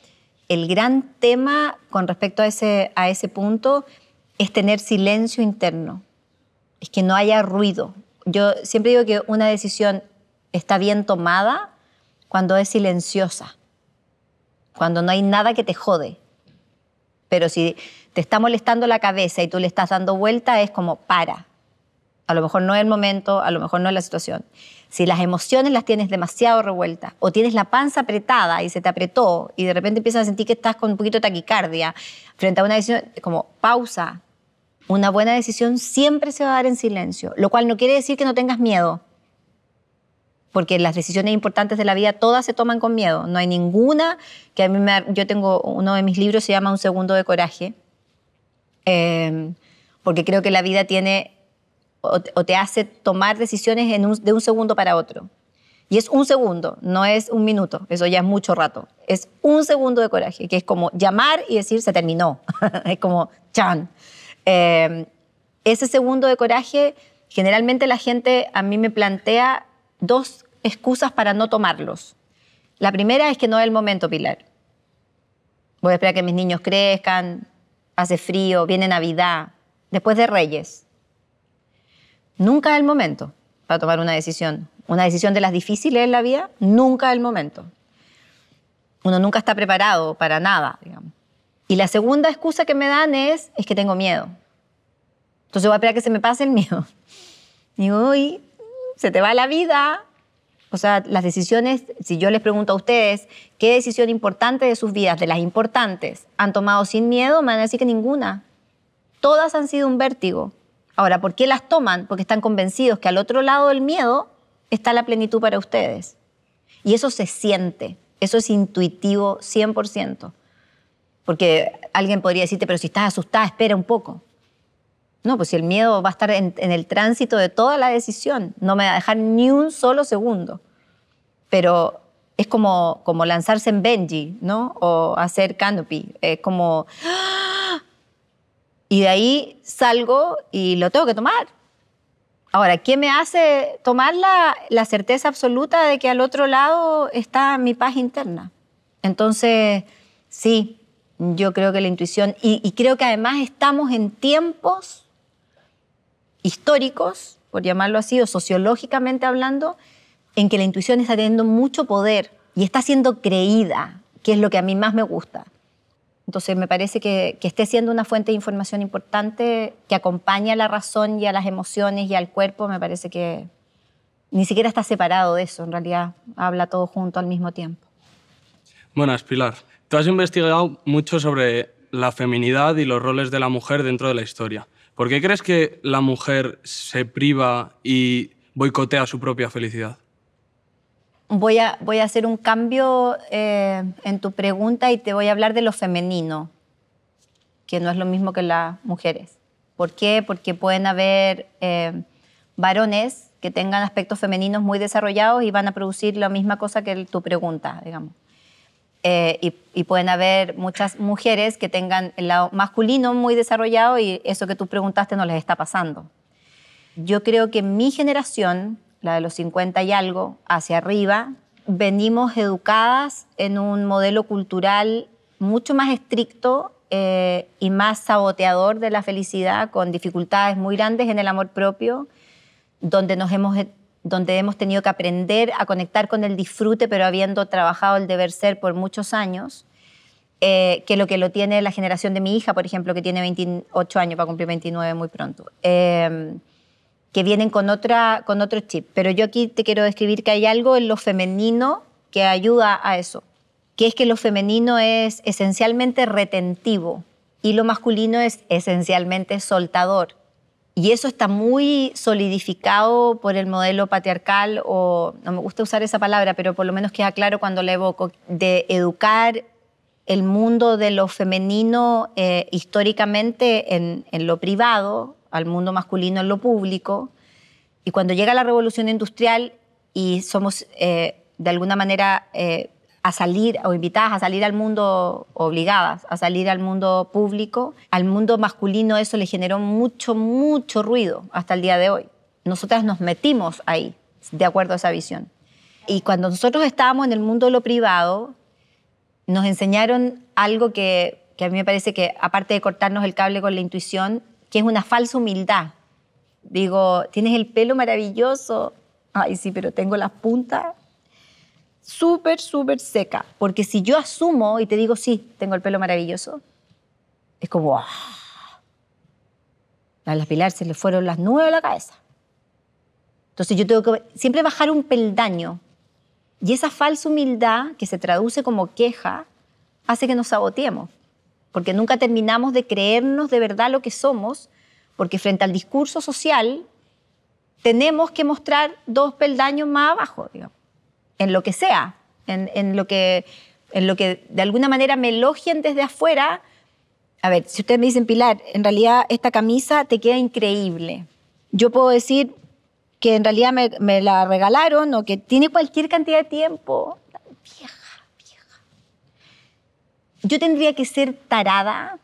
el gran tema con respecto a ese, a ese punto es tener silencio interno, es que no haya ruido. Yo siempre digo que una decisión está bien tomada cuando es silenciosa, cuando no hay nada que te jode. Pero si te está molestando la cabeza y tú le estás dando vuelta, es como para. A lo mejor no es el momento, a lo mejor no es la situación. Si las emociones las tienes demasiado revueltas o tienes la panza apretada y se te apretó y de repente empiezas a sentir que estás con un poquito de taquicardia frente a una decisión, como pausa. Una buena decisión siempre se va a dar en silencio, lo cual no quiere decir que no tengas miedo porque las decisiones importantes de la vida todas se toman con miedo, no hay ninguna que a mí me... Yo tengo, uno de mis libros se llama Un segundo de coraje, em, porque creo que la vida tiene o, te hace tomar decisiones en de un segundo para otro. Y es un segundo, no es un minuto, eso ya es mucho rato. Es un segundo de coraje, que es como llamar y decir se terminó. es como chan. Em, ese segundo de coraje, generalmente la gente a mí me plantea dos excusas para no tomarlos. La primera es que no es el momento, Pilar. Voy a esperar que mis niños crezcan, hace frío, viene Navidad, después de Reyes. Nunca es el momento para tomar una decisión. Una decisión de las difíciles en la vida, nunca es el momento. Uno nunca está preparado para nada, Y la segunda excusa que me dan es, es que tengo miedo. Entonces voy a esperar a que se me pase el miedo. Digo, uy, se te va la vida. O sea, las decisiones, si yo les pregunto a ustedes qué decisión importante de sus vidas, de las importantes, han tomado sin miedo, me van a decir que ninguna. Todas han sido un vértigo. Ahora, ¿por qué las toman? Porque están convencidos que al otro lado del miedo está la plenitud para ustedes. Y eso se siente, eso es intuitivo 100%. Porque alguien podría decirte, pero si estás asustada, espera un poco. No, pues si el miedo va a estar en, el tránsito de toda la decisión, no me va a dejar ni un solo segundo. Pero es como, como lanzarse en Benji, ¿no? O hacer canopy. Es como... ¡Ah! Y de ahí salgo y lo tengo que tomar. Ahora, ¿qué me hace tomar la, certeza absoluta de que al otro lado está mi paz interna? Entonces, sí, yo creo que la intuición, y, creo que además estamos en tiempos históricos, por llamarlo así, o sociológicamente hablando, en que la intuición está teniendo mucho poder y está siendo creída, que es lo que a mí más me gusta. Entonces me parece que, que esté siendo una fuente de información importante que acompaña a la razón y a las emociones y al cuerpo, me parece que ni siquiera está separado de eso, en realidad habla todo junto al mismo tiempo. Buenas, Pilar. Tú has investigado mucho sobre la feminidad y los roles de la mujer dentro de la historia. ¿Por qué crees que la mujer se priva y boicotea su propia felicidad? Voy a, voy a hacer un cambio eh, en tu pregunta y te voy a hablar de lo femenino, que no es lo mismo que las mujeres. ¿Por qué? Porque pueden haber eh, varones que tengan aspectos femeninos muy desarrollados y van a producir la misma cosa que tu pregunta, digamos. Eh, y, pueden haber muchas mujeres que tengan el lado masculino muy desarrollado y eso que tú preguntaste no les está pasando. Yo creo que mi generación, la de los 50 y algo, hacia arriba, venimos educadas en un modelo cultural mucho más estricto eh, y más saboteador de la felicidad, con dificultades muy grandes en el amor propio, donde nos hemos donde hemos tenido que aprender a conectar con el disfrute, pero habiendo trabajado el deber ser por muchos años, eh, que lo que lo tiene la generación de mi hija, por ejemplo, que tiene 28 años, para cumplir 29 muy pronto, em, que vienen con, otra, con otro chip. Pero yo aquí te quiero describir que hay algo en lo femenino que ayuda a eso, que es que lo femenino es esencialmente retentivo y lo masculino es esencialmente soltador. Y eso está muy solidificado por el modelo patriarcal, o no me gusta usar esa palabra, pero por lo menos queda claro cuando la evoco, de educar el mundo de lo femenino eh, históricamente en, lo privado, al mundo masculino en lo público. Y cuando llega la revolución industrial y somos eh, de alguna manera eh, a salir o invitadas a salir al mundo, obligadas a salir al mundo público, al mundo masculino eso le generó mucho, mucho ruido hasta el día de hoy. Nosotras nos metimos ahí, de acuerdo a esa visión. Y cuando nosotros estábamos en el mundo de lo privado, nos enseñaron algo que, que a mí me parece que, aparte de cortarnos el cable con la intuición, que es una falsa humildad. Digo, tienes el pelo maravilloso, ay sí, pero tengo las puntas súper, súper seca. Porque si yo asumo y te digo, sí, tengo el pelo maravilloso, es como, ¡ah! A las pilares se le fueron las nueve de la cabeza. Entonces yo tengo que siempre bajar un peldaño. Y esa falsa humildad que se traduce como queja hace que nos saboteemos. Porque nunca terminamos de creernos de verdad lo que somos, porque frente al discurso social tenemos que mostrar dos peldaños más abajo, digamos en lo que sea, en, lo que, en lo que de alguna manera me elogien desde afuera. A ver, si ustedes me dicen, Pilar, en realidad esta camisa te queda increíble. Yo puedo decir que en realidad me, me la regalaron o que tiene cualquier cantidad de tiempo. Vieja, vieja. Yo tendría que ser tarada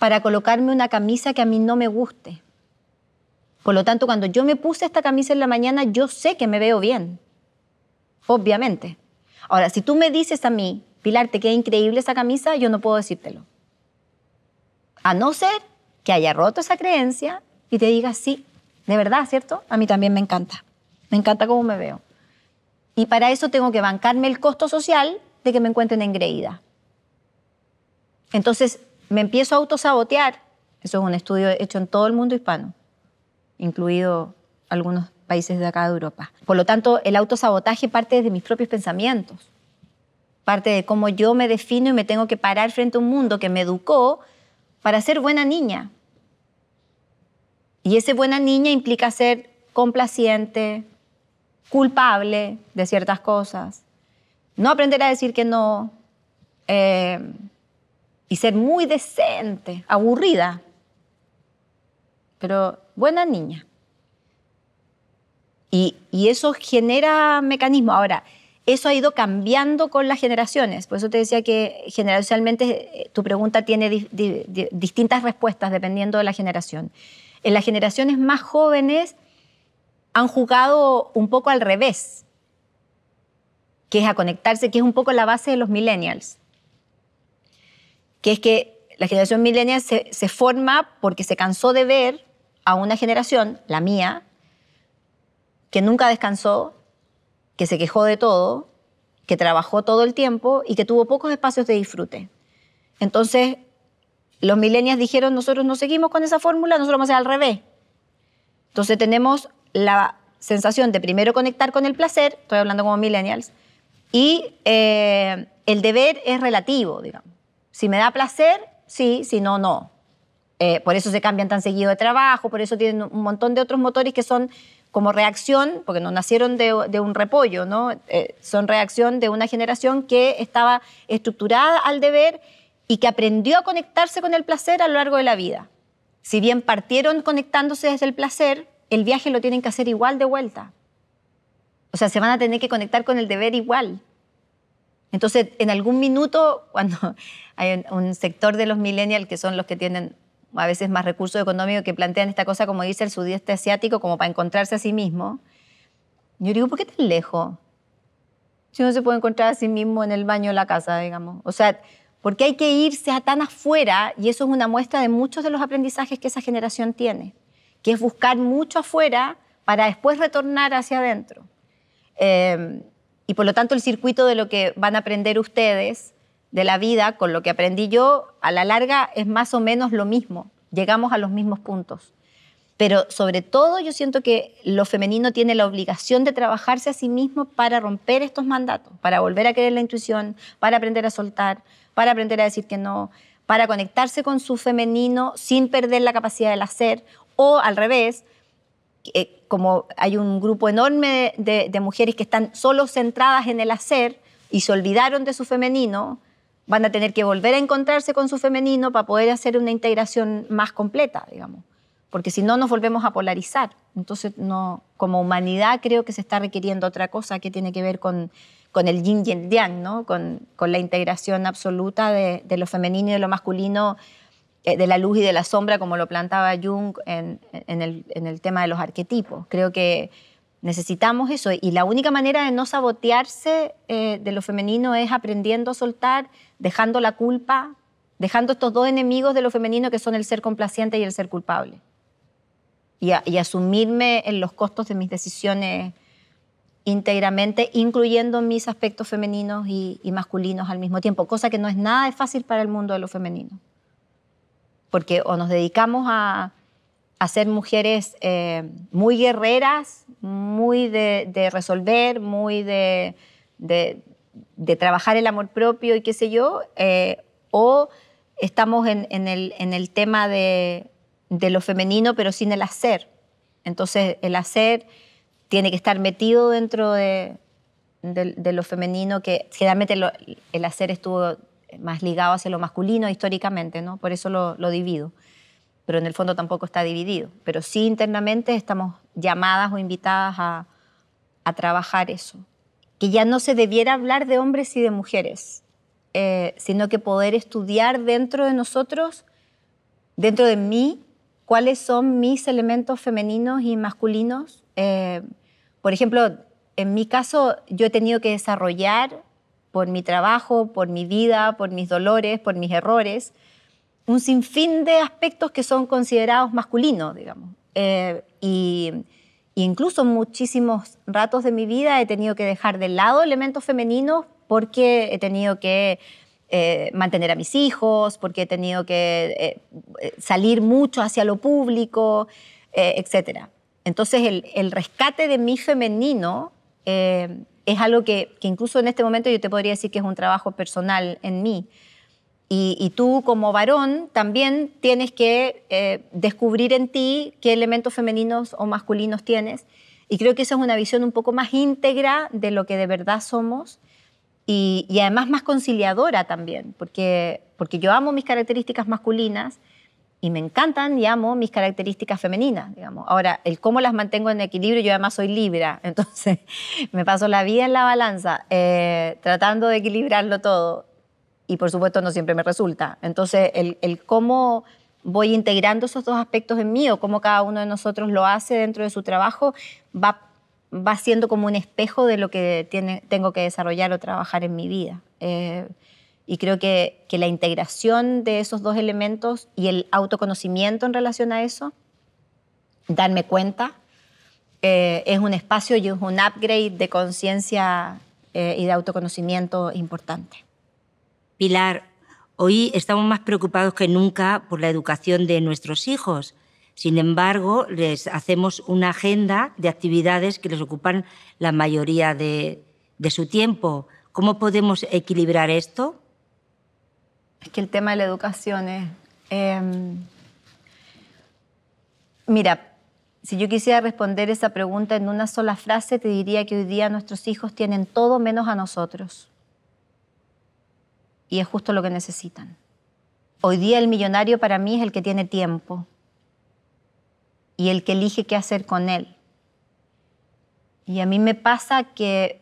para colocarme una camisa que a mí no me guste. Por lo tanto, cuando yo me puse esta camisa en la mañana, yo sé que me veo bien obviamente. Ahora, si tú me dices a mí, Pilar, te queda increíble esa camisa, yo no puedo decírtelo. A no ser que haya roto esa creencia y te diga, sí, de verdad, ¿cierto? A mí también me encanta. Me encanta cómo me veo. Y para eso tengo que bancarme el costo social de que me encuentren engreída. Entonces, me empiezo a autosabotear. Eso es un estudio hecho en todo el mundo hispano, incluido algunos países de acá de Europa. Por lo tanto, el autosabotaje parte de mis propios pensamientos, parte de cómo yo me defino y me tengo que parar frente a un mundo que me educó para ser buena niña. Y ese buena niña implica ser complaciente, culpable de ciertas cosas, no aprender a decir que no eh, y ser muy decente, aburrida, pero buena niña. Y, eso genera mecanismos. Ahora, eso ha ido cambiando con las generaciones. Por eso te decía que generacionalmente eh, tu pregunta tiene distintas respuestas dependiendo de la generación. En las generaciones más jóvenes han jugado un poco al revés, que es a conectarse, que es un poco la base de los millennials, que es que la generación millennial se forma porque se cansó de ver a una generación, la mía, que nunca descansó, que se quejó de todo, que trabajó todo el tiempo y que tuvo pocos espacios de disfrute. Entonces, los millennials dijeron, nosotros no seguimos con esa fórmula, nosotros vamos a hacer al revés. Entonces tenemos la sensación de primero conectar con el placer, estoy hablando como millennials, y eh, el deber es relativo, digamos. Si me da placer, sí, si no, no. Eh, por eso se cambian tan seguido de trabajo, por eso tienen un montón de otros motores que son como reacción, porque no nacieron de, un repollo, ¿no? Eh, son reacción de una generación que estaba estructurada al deber y que aprendió a conectarse con el placer a lo largo de la vida. Si bien partieron conectándose desde el placer, el viaje lo tienen que hacer igual de vuelta. O sea, se van a tener que conectar con el deber igual. Entonces, en algún minuto, cuando hay un sector de los millennials que son los que tienen a veces más recursos económicos, que plantean esta cosa, como dice el sudeste asiático, como para encontrarse a sí mismo. Yo digo, ¿por qué tan lejos? Si uno se puede encontrar a sí mismo en el baño de la casa, digamos. O sea, ¿por qué hay que irse a tan afuera, y eso es una muestra de muchos de los aprendizajes que esa generación tiene, que es buscar mucho afuera para después retornar hacia adentro. Eh, y por lo tanto, el circuito de lo que van a aprender ustedes de la vida, con lo que aprendí yo, a la larga es más o menos lo mismo, llegamos a los mismos puntos. Pero sobre todo yo siento que lo femenino tiene la obligación de trabajarse a sí mismo para romper estos mandatos, para volver a querer la intuición, para aprender a soltar, para aprender a decir que no, para conectarse con su femenino sin perder la capacidad del hacer, o al revés, eh, como hay un grupo enorme de mujeres que están solo centradas en el hacer y se olvidaron de su femenino, van a tener que volver a encontrarse con su femenino para poder hacer una integración más completa, digamos. Porque si no, nos volvemos a polarizar. Entonces, no, como humanidad creo que se está requiriendo otra cosa que tiene que ver con, con el yin y el yang, ¿no? con, con la integración absoluta de, de, lo femenino y de lo masculino, eh, de la luz y de la sombra, como lo plantaba Jung en, en, el, en el tema de los arquetipos. Creo que necesitamos eso y la única manera de no sabotearse eh, de lo femenino es aprendiendo a soltar dejando la culpa, dejando estos dos enemigos de lo femenino que son el ser complaciente y el ser culpable. Y, asumirme en los costos de mis decisiones íntegramente, incluyendo mis aspectos femeninos y, masculinos al mismo tiempo, cosa que no es nada de fácil para el mundo de lo femenino. Porque o nos dedicamos a, a ser mujeres eh, muy guerreras, muy de, resolver, muy de, de trabajar el amor propio y qué sé yo, eh, o estamos en, el, tema de, lo femenino, pero sin el hacer. Entonces, el hacer tiene que estar metido dentro de, lo femenino, que generalmente el hacer estuvo más ligado hacia lo masculino históricamente, ¿no? Por eso lo, divido. Pero en el fondo tampoco está dividido. Pero sí internamente estamos llamadas o invitadas a trabajar eso que ya no se debiera hablar de hombres y de mujeres, eh, sino que poder estudiar dentro de nosotros, dentro de mí, cuáles son mis elementos femeninos y masculinos. Eh, por ejemplo, en mi caso, yo he tenido que desarrollar por mi trabajo, por mi vida, por mis dolores, por mis errores, un sinfín de aspectos que son considerados masculinos, digamos. Eh, y incluso muchísimos ratos de mi vida he tenido que dejar de lado elementos femeninos porque he tenido que eh, mantener a mis hijos, porque he tenido que eh, eh, salir mucho hacia lo público, etc. Entonces el, rescate de mi femenino es algo que, incluso en este momento yo te podría decir que es un trabajo personal en mí. Y, tú como varón también tienes que eh, descubrir en ti qué elementos femeninos o masculinos tienes. Y creo que esa es una visión un poco más íntegra de lo que de verdad somos y, además más conciliadora también, porque, porque yo amo mis características masculinas y me encantan y amo mis características femeninas, digamos. Ahora, el cómo las mantengo en equilibrio, yo además soy libra, entonces me paso la vida en la balanza, eh, tratando de equilibrarlo todo y por supuesto no siempre me resulta. Entonces, el, cómo voy integrando esos dos aspectos en mí o cómo cada uno de nosotros lo hace dentro de su trabajo, va, va siendo como un espejo de lo que tiene, tengo que desarrollar o trabajar en mi vida. Eh, y creo que, que, la integración de esos dos elementos y el autoconocimiento en relación a eso, darme cuenta, eh, es un espacio y es un upgrade de conciencia eh, y de autoconocimiento importante. Pilar, hoy estamos más preocupados que nunca por la educación de nuestros hijos. Sin embargo, les hacemos una agenda de actividades que les ocupan la mayoría de, su tiempo. ¿Cómo podemos equilibrar esto? Es que el tema de la educación es... Em, mira, si yo quisiera responder esa pregunta en una sola frase, te diría que hoy día nuestros hijos tienen todo menos a nosotros y es justo lo que necesitan. Hoy día el millonario para mí es el que tiene tiempo y el que elige qué hacer con él. Y a mí me pasa que,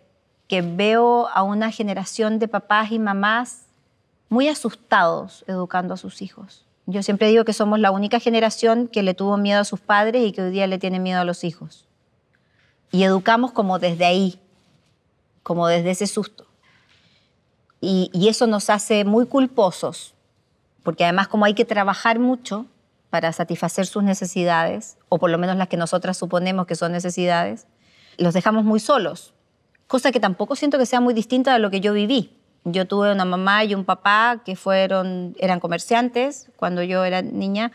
que veo a una generación de papás y mamás muy asustados educando a sus hijos. Yo siempre digo que somos la única generación que le tuvo miedo a sus padres y que hoy día le tiene miedo a los hijos. Y educamos como desde ahí, como desde ese susto y, eso nos hace muy culposos, porque además como hay que trabajar mucho para satisfacer sus necesidades, o por lo menos las que nosotras suponemos que son necesidades, los dejamos muy solos, cosa que tampoco siento que sea muy distinta de lo que yo viví. Yo tuve una mamá y un papá que fueron, eran comerciantes cuando yo era niña,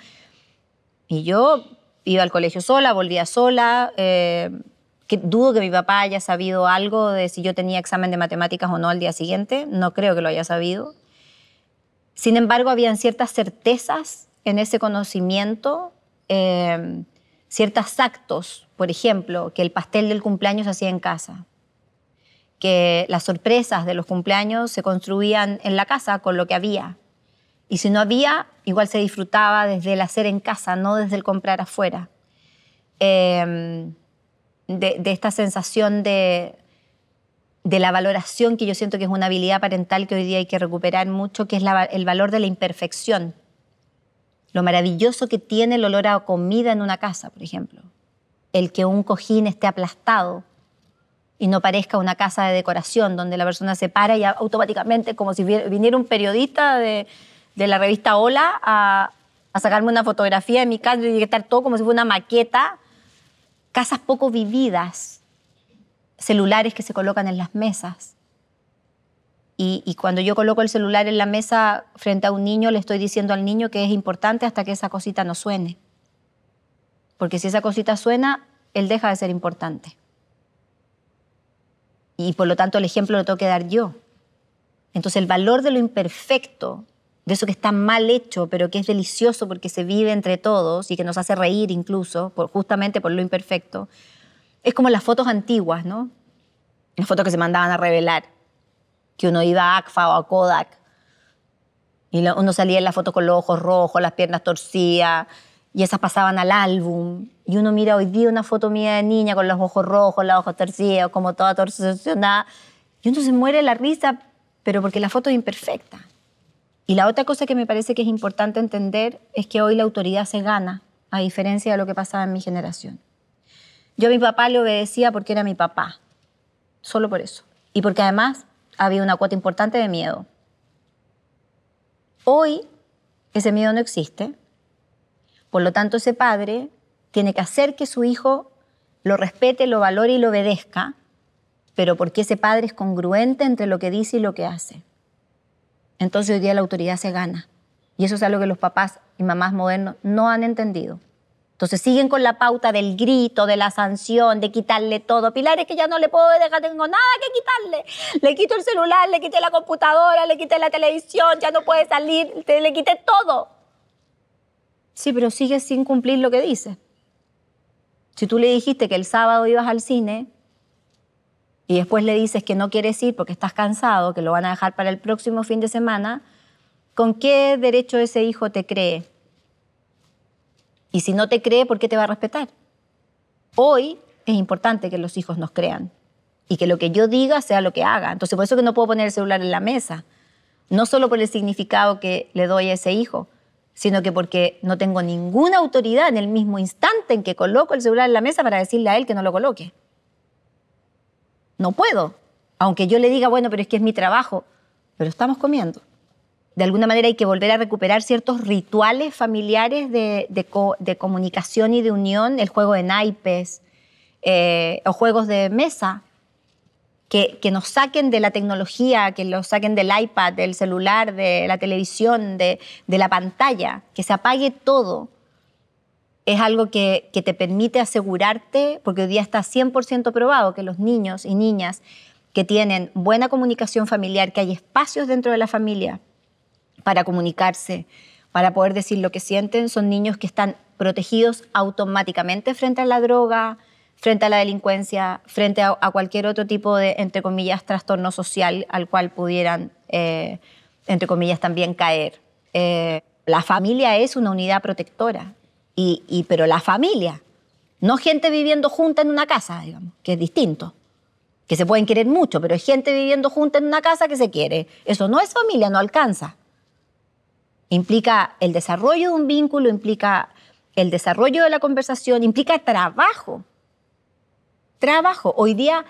y yo iba al colegio sola, volvía sola. Eh, dudo que mi papá haya sabido algo de si yo tenía examen de matemáticas o no al día siguiente, no creo que lo haya sabido. Sin embargo, habían ciertas certezas en ese conocimiento, em, ciertos actos, por ejemplo, que el pastel del cumpleaños se hacía en casa, que las sorpresas de los cumpleaños se construían en la casa con lo que había. Y si no había, igual se disfrutaba desde el hacer en casa, no desde el comprar afuera. Eh, de, esta sensación de, la valoración, que yo siento que es una habilidad parental que hoy día hay que recuperar mucho, que es el valor de la imperfección. Lo maravilloso que tiene el olor a comida en una casa, por ejemplo. El que un cojín esté aplastado y no parezca una casa de decoración donde la persona se para y automáticamente, como si viniera un periodista de, la revista Hola a, a, sacarme una fotografía de mi casa y que estar todo como si fuera una maqueta casas poco vividas, celulares que se colocan en las mesas. Y, cuando yo coloco el celular en la mesa frente a un niño, le estoy diciendo al niño que es importante hasta que esa cosita no suene. Porque si esa cosita suena, él deja de ser importante. Y por lo tanto el ejemplo lo tengo que dar yo. Entonces el valor de lo imperfecto de eso que está mal hecho, pero que es delicioso porque se vive entre todos y que nos hace reír incluso, justamente por lo imperfecto, es como las fotos antiguas, ¿no? Las fotos que se mandaban a revelar, que uno iba a ACFA o a Kodak, y uno salía en la foto con los ojos rojos, las piernas torcidas, y esas pasaban al álbum. Y uno mira hoy día una foto mía de niña con los ojos rojos, los ojos torcidos, como toda torsionada, y uno se muere la risa, pero porque la foto es imperfecta. Y la otra cosa que me parece que es importante entender es que hoy la autoridad se gana, a diferencia de lo que pasaba en mi generación. Yo a mi papá le obedecía porque era mi papá, solo por eso. Y porque además había una cuota importante de miedo. Hoy ese miedo no existe. Por lo tanto, ese padre tiene que hacer que su hijo lo respete, lo valore y lo obedezca, pero porque ese padre es congruente entre lo que dice y lo que hace. Entonces hoy día la autoridad se gana. Y eso es algo que los papás y mamás modernos no han entendido. Entonces siguen con la pauta del grito, de la sanción, de quitarle todo. Pilar, es que ya no le puedo dejar, tengo nada que quitarle. Le quito el celular, le quité la computadora, le quité la televisión, ya no puede salir, le quité todo. Sí, pero sigue sin cumplir lo que dice. Si tú le dijiste que el sábado ibas al cine, y después le dices que no quieres ir porque estás cansado, que lo van a dejar para el próximo fin de semana, ¿con qué derecho ese hijo te cree? Y si no te cree, ¿por qué te va a respetar? Hoy es importante que los hijos nos crean y que lo que yo diga sea lo que haga. Entonces, por eso que no puedo poner el celular en la mesa, no solo por el significado que le doy a ese hijo, sino que porque no tengo ninguna autoridad en el mismo instante en que coloco el celular en la mesa para decirle a él que no lo coloque. No puedo. Aunque yo le diga, bueno, pero es que es mi trabajo, pero estamos comiendo. De alguna manera hay que volver a recuperar ciertos rituales familiares de, comunicación y de unión, el juego de naipes eh, o juegos de mesa, que, nos saquen de la tecnología, que nos saquen del iPad, del celular, de la televisión, de la pantalla, que se apague todo es algo que, te permite asegurarte, porque hoy día está 100% probado que los niños y niñas que tienen buena comunicación familiar, que hay espacios dentro de la familia para comunicarse, para poder decir lo que sienten, son niños que están protegidos automáticamente frente a la droga, frente a la delincuencia, frente a, cualquier otro tipo de, entre comillas, trastorno social al cual pudieran, eh, entre comillas, también caer. Eh, la familia es una unidad protectora pero la familia, no gente viviendo junta en una casa, digamos, que es distinto. Que se pueden querer mucho, pero es gente viviendo junta en una casa que se quiere. Eso no es familia, no alcanza. Implica el desarrollo de un vínculo, implica el desarrollo de la conversación, implica trabajo. Trabajo. Hoy día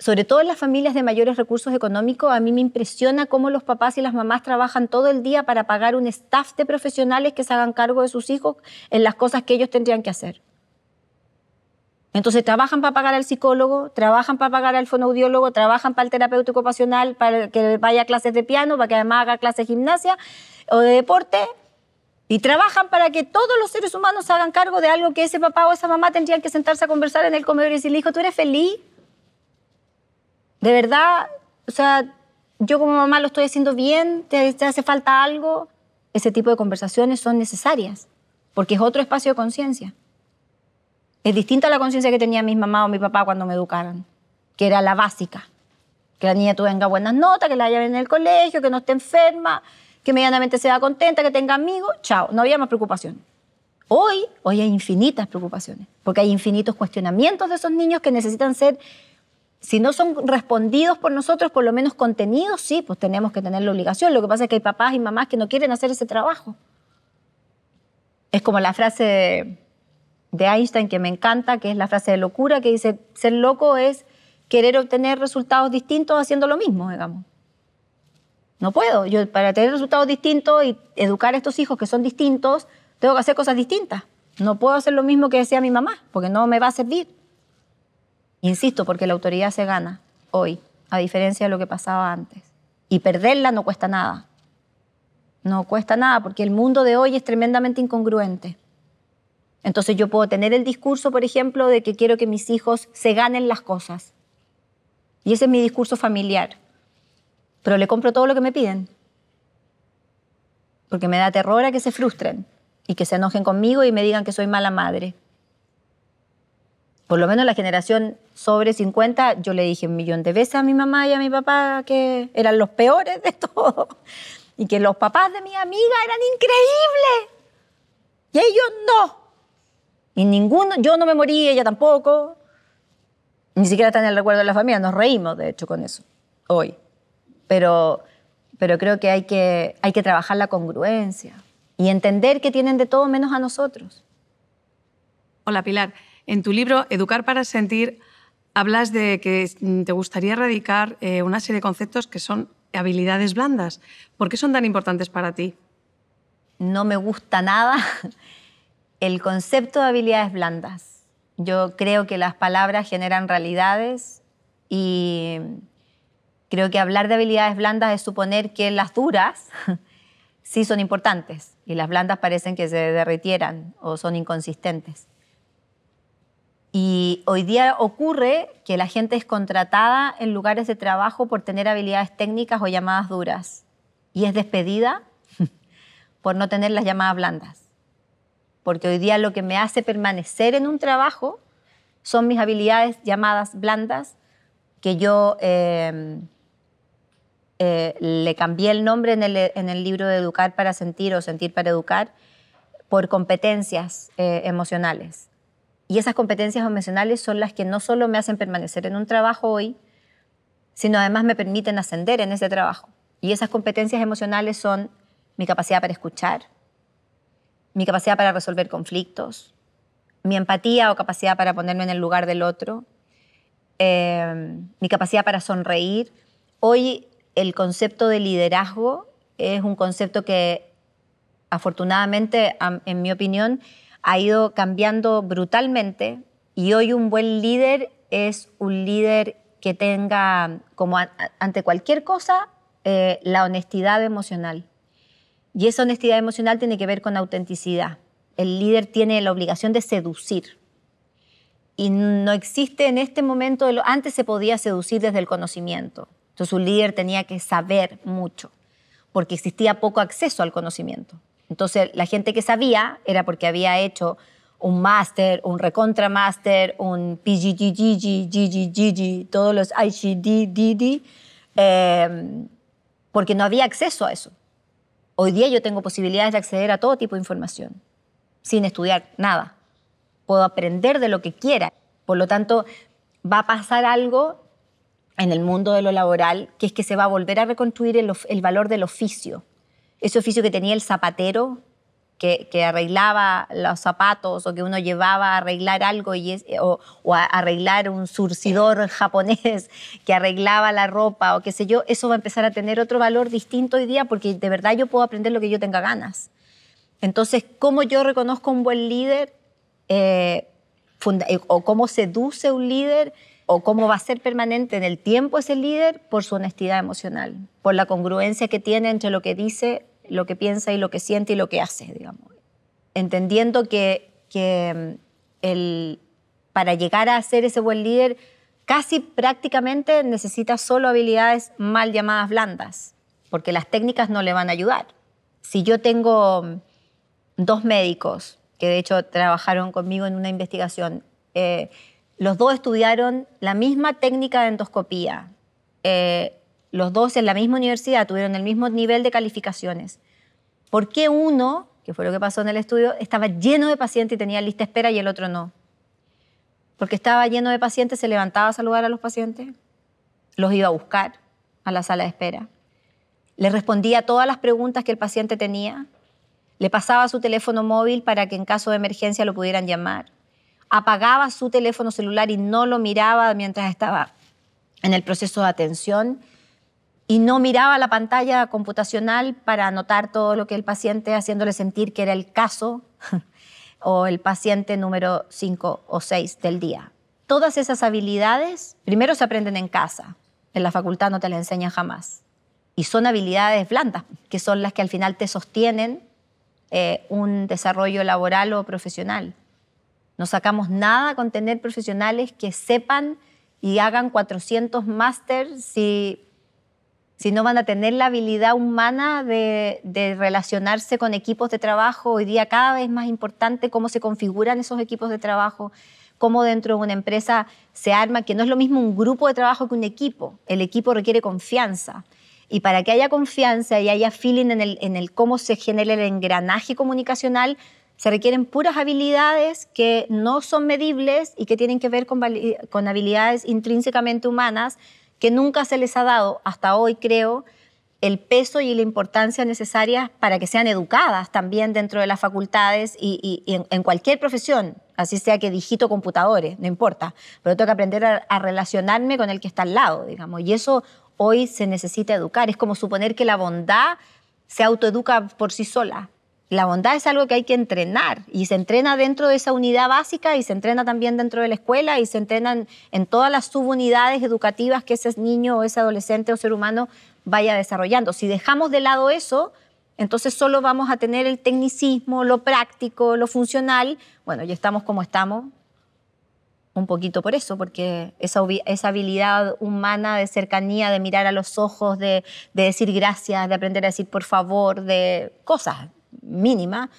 sobre todo en las familias de mayores recursos económicos, a mí me impresiona cómo los papás y las mamás trabajan todo el día para pagar un staff de profesionales que se hagan cargo de sus hijos en las cosas que ellos tendrían que hacer. Entonces trabajan para pagar al psicólogo, trabajan para pagar al fonoaudiólogo, trabajan para el terapeuta ocupacional, para que vaya a clases de piano, para que además haga clases de gimnasia o de deporte, y trabajan para que todos los seres humanos se hagan cargo de algo que ese papá o esa mamá tendrían que sentarse a conversar en el comedor y decirle, hijo, ¿tú eres feliz? de verdad, o sea, yo como mamá lo estoy haciendo bien, te, hace falta algo, ese tipo de conversaciones son necesarias, porque es otro espacio de conciencia. Es distinto a la conciencia que tenía mis mamá o mi papá cuando me educaron, que era la básica. Que la niña tenga buenas notas, que la haya en el colegio, que no esté enferma, que medianamente sea contenta, que tenga amigos. Chao, no había más preocupación. Hoy, hoy hay infinitas preocupaciones, porque hay infinitos cuestionamientos de esos niños que necesitan ser si no son respondidos por nosotros, por lo menos contenidos, sí, pues tenemos que tener la obligación. Lo que pasa es que hay papás y mamás que no quieren hacer ese trabajo. Es como la frase de Einstein que me encanta, que es la frase de locura, que dice, ser loco es querer obtener resultados distintos haciendo lo mismo, digamos. No puedo. Yo para tener resultados distintos y educar a estos hijos que son distintos, tengo que hacer cosas distintas. No puedo hacer lo mismo que decía mi mamá, porque no me va a servir. Insisto, porque la autoridad se gana hoy, a diferencia de lo que pasaba antes. Y perderla no cuesta nada. No cuesta nada, porque el mundo de hoy es tremendamente incongruente. Entonces yo puedo tener el discurso, por ejemplo, de que quiero que mis hijos se ganen las cosas. Y ese es mi discurso familiar. Pero le compro todo lo que me piden. Porque me da terror a que se frustren y que se enojen conmigo y me digan que soy mala madre por lo menos la generación sobre 50, yo le dije un millón de veces a mi mamá y a mi papá que eran los peores de todo y que los papás de mi amiga eran increíbles y ellos no. Y ninguno, yo no me morí, ella tampoco. Ni siquiera está en el recuerdo de la familia, nos reímos de hecho con eso hoy. Pero, pero creo que hay, que hay que trabajar la congruencia y entender que tienen de todo menos a nosotros. Hola Pilar. En tu libro Educar para sentir hablas de que te gustaría erradicar eh, una serie de conceptos que son habilidades blandas. ¿Por qué son tan importantes para ti? No me gusta nada el concepto de habilidades blandas. Yo creo que las palabras generan realidades y creo que hablar de habilidades blandas es suponer que las duras sí son importantes y las blandas parecen que se derritieran o son inconsistentes. Y hoy día ocurre que la gente es contratada en lugares de trabajo por tener habilidades técnicas o llamadas duras y es despedida por no tener las llamadas blandas. Porque hoy día lo que me hace permanecer en un trabajo son mis habilidades llamadas blandas que yo em, eh, le cambié el nombre en el, libro de Educar para Sentir o Sentir para Educar por competencias eh, emocionales y esas competencias emocionales son las que no solo me hacen permanecer en un trabajo hoy, sino además me permiten ascender en ese trabajo. Y esas competencias emocionales son mi capacidad para escuchar, mi capacidad para resolver conflictos, mi empatía o capacidad para ponerme en el lugar del otro, eh, mi capacidad para sonreír. Hoy el concepto de liderazgo es un concepto que afortunadamente, en mi opinión, ha ido cambiando brutalmente y hoy un buen líder es un líder que tenga, como ante cualquier cosa, eh, la honestidad emocional. Y esa honestidad emocional tiene que ver con autenticidad. El líder tiene la obligación de seducir. Y no existe en este momento, antes se podía seducir desde el conocimiento. Entonces un líder tenía que saber mucho, porque existía poco acceso al conocimiento. Entonces, la gente que sabía era porque había hecho un máster, un recontra recontramáster, un GGGG, todos los IGDDD, em, porque no había acceso a eso. Hoy día yo tengo posibilidades de acceder a todo tipo de información, sin estudiar nada. Puedo aprender de lo que quiera. Por lo tanto, va a pasar algo en el mundo de lo laboral, que es que se va a volver a reconstruir el valor del oficio ese oficio que tenía el zapatero, que, que, arreglaba los zapatos o que uno llevaba a arreglar algo y o, a arreglar un surcidor japonés que arreglaba la ropa o qué sé yo, eso va a empezar a tener otro valor distinto hoy día porque de verdad yo puedo aprender lo que yo tenga ganas. Entonces, ¿cómo yo reconozco un buen líder? Eh, eh, ¿O cómo seduce un líder? ¿O cómo va a ser permanente en el tiempo ese líder? Por su honestidad emocional, por la congruencia que tiene entre lo que dice lo que piensa y lo que siente y lo que hace, digamos. Entendiendo que, que mm, el, para llegar a ser ese buen líder, casi prácticamente necesita solo habilidades mal llamadas blandas, porque las técnicas no le van a ayudar. Si yo tengo mm, dos médicos, que de hecho trabajaron conmigo en una investigación, eh, los dos estudiaron la misma técnica de endoscopía, eh, los dos en la misma universidad tuvieron el mismo nivel de calificaciones, ¿por qué uno, que fue lo que pasó en el estudio, estaba lleno de pacientes y tenía lista espera y el otro no? Porque estaba lleno de pacientes, se levantaba a saludar a los pacientes, los iba a buscar a la sala de espera, le respondía a todas las preguntas que el paciente tenía, le pasaba su teléfono móvil para que en caso de emergencia lo pudieran llamar, apagaba su teléfono celular y no lo miraba mientras estaba en el proceso de atención y no miraba la pantalla computacional para anotar todo lo que el paciente, haciéndole sentir que era el caso o el paciente número 5 o 6 del día. Todas esas habilidades primero se aprenden en casa, en la facultad no te las enseñan jamás. Y son habilidades blandas, que son las que al final te sostienen eh, un desarrollo laboral o profesional. No sacamos nada con tener profesionales que sepan y hagan 400 másteres si si no van a tener la habilidad humana de, relacionarse con equipos de trabajo. Hoy día cada vez más importante cómo se configuran esos equipos de trabajo, cómo dentro de una empresa se arma, que no es lo mismo un grupo de trabajo que un equipo. El equipo requiere confianza. Y para que haya confianza y haya feeling en el, cómo se genera el engranaje comunicacional, se requieren puras habilidades que no son medibles y que tienen que ver con habilidades intrínsecamente humanas, que nunca se les ha dado hasta hoy, creo, el peso y la importancia necesarias para que sean educadas también dentro de las facultades y, en, cualquier profesión, así sea que digito computadores, no importa, pero tengo que aprender a, relacionarme con el que está al lado, digamos, y eso hoy se necesita educar, es como suponer que la bondad se autoeduca por sí sola, la bondad es algo que hay que entrenar y se entrena dentro de esa unidad básica y se entrena también dentro de la escuela y se entrenan en todas las subunidades educativas que ese niño o ese adolescente o ser humano vaya desarrollando. Si dejamos de lado eso, entonces solo vamos a tener el tecnicismo, lo práctico, lo funcional. Bueno, ya estamos como estamos, un poquito por eso, porque esa, habilidad humana de cercanía, de mirar a los ojos, de, de decir gracias, de aprender a decir por favor, de cosas, mínima,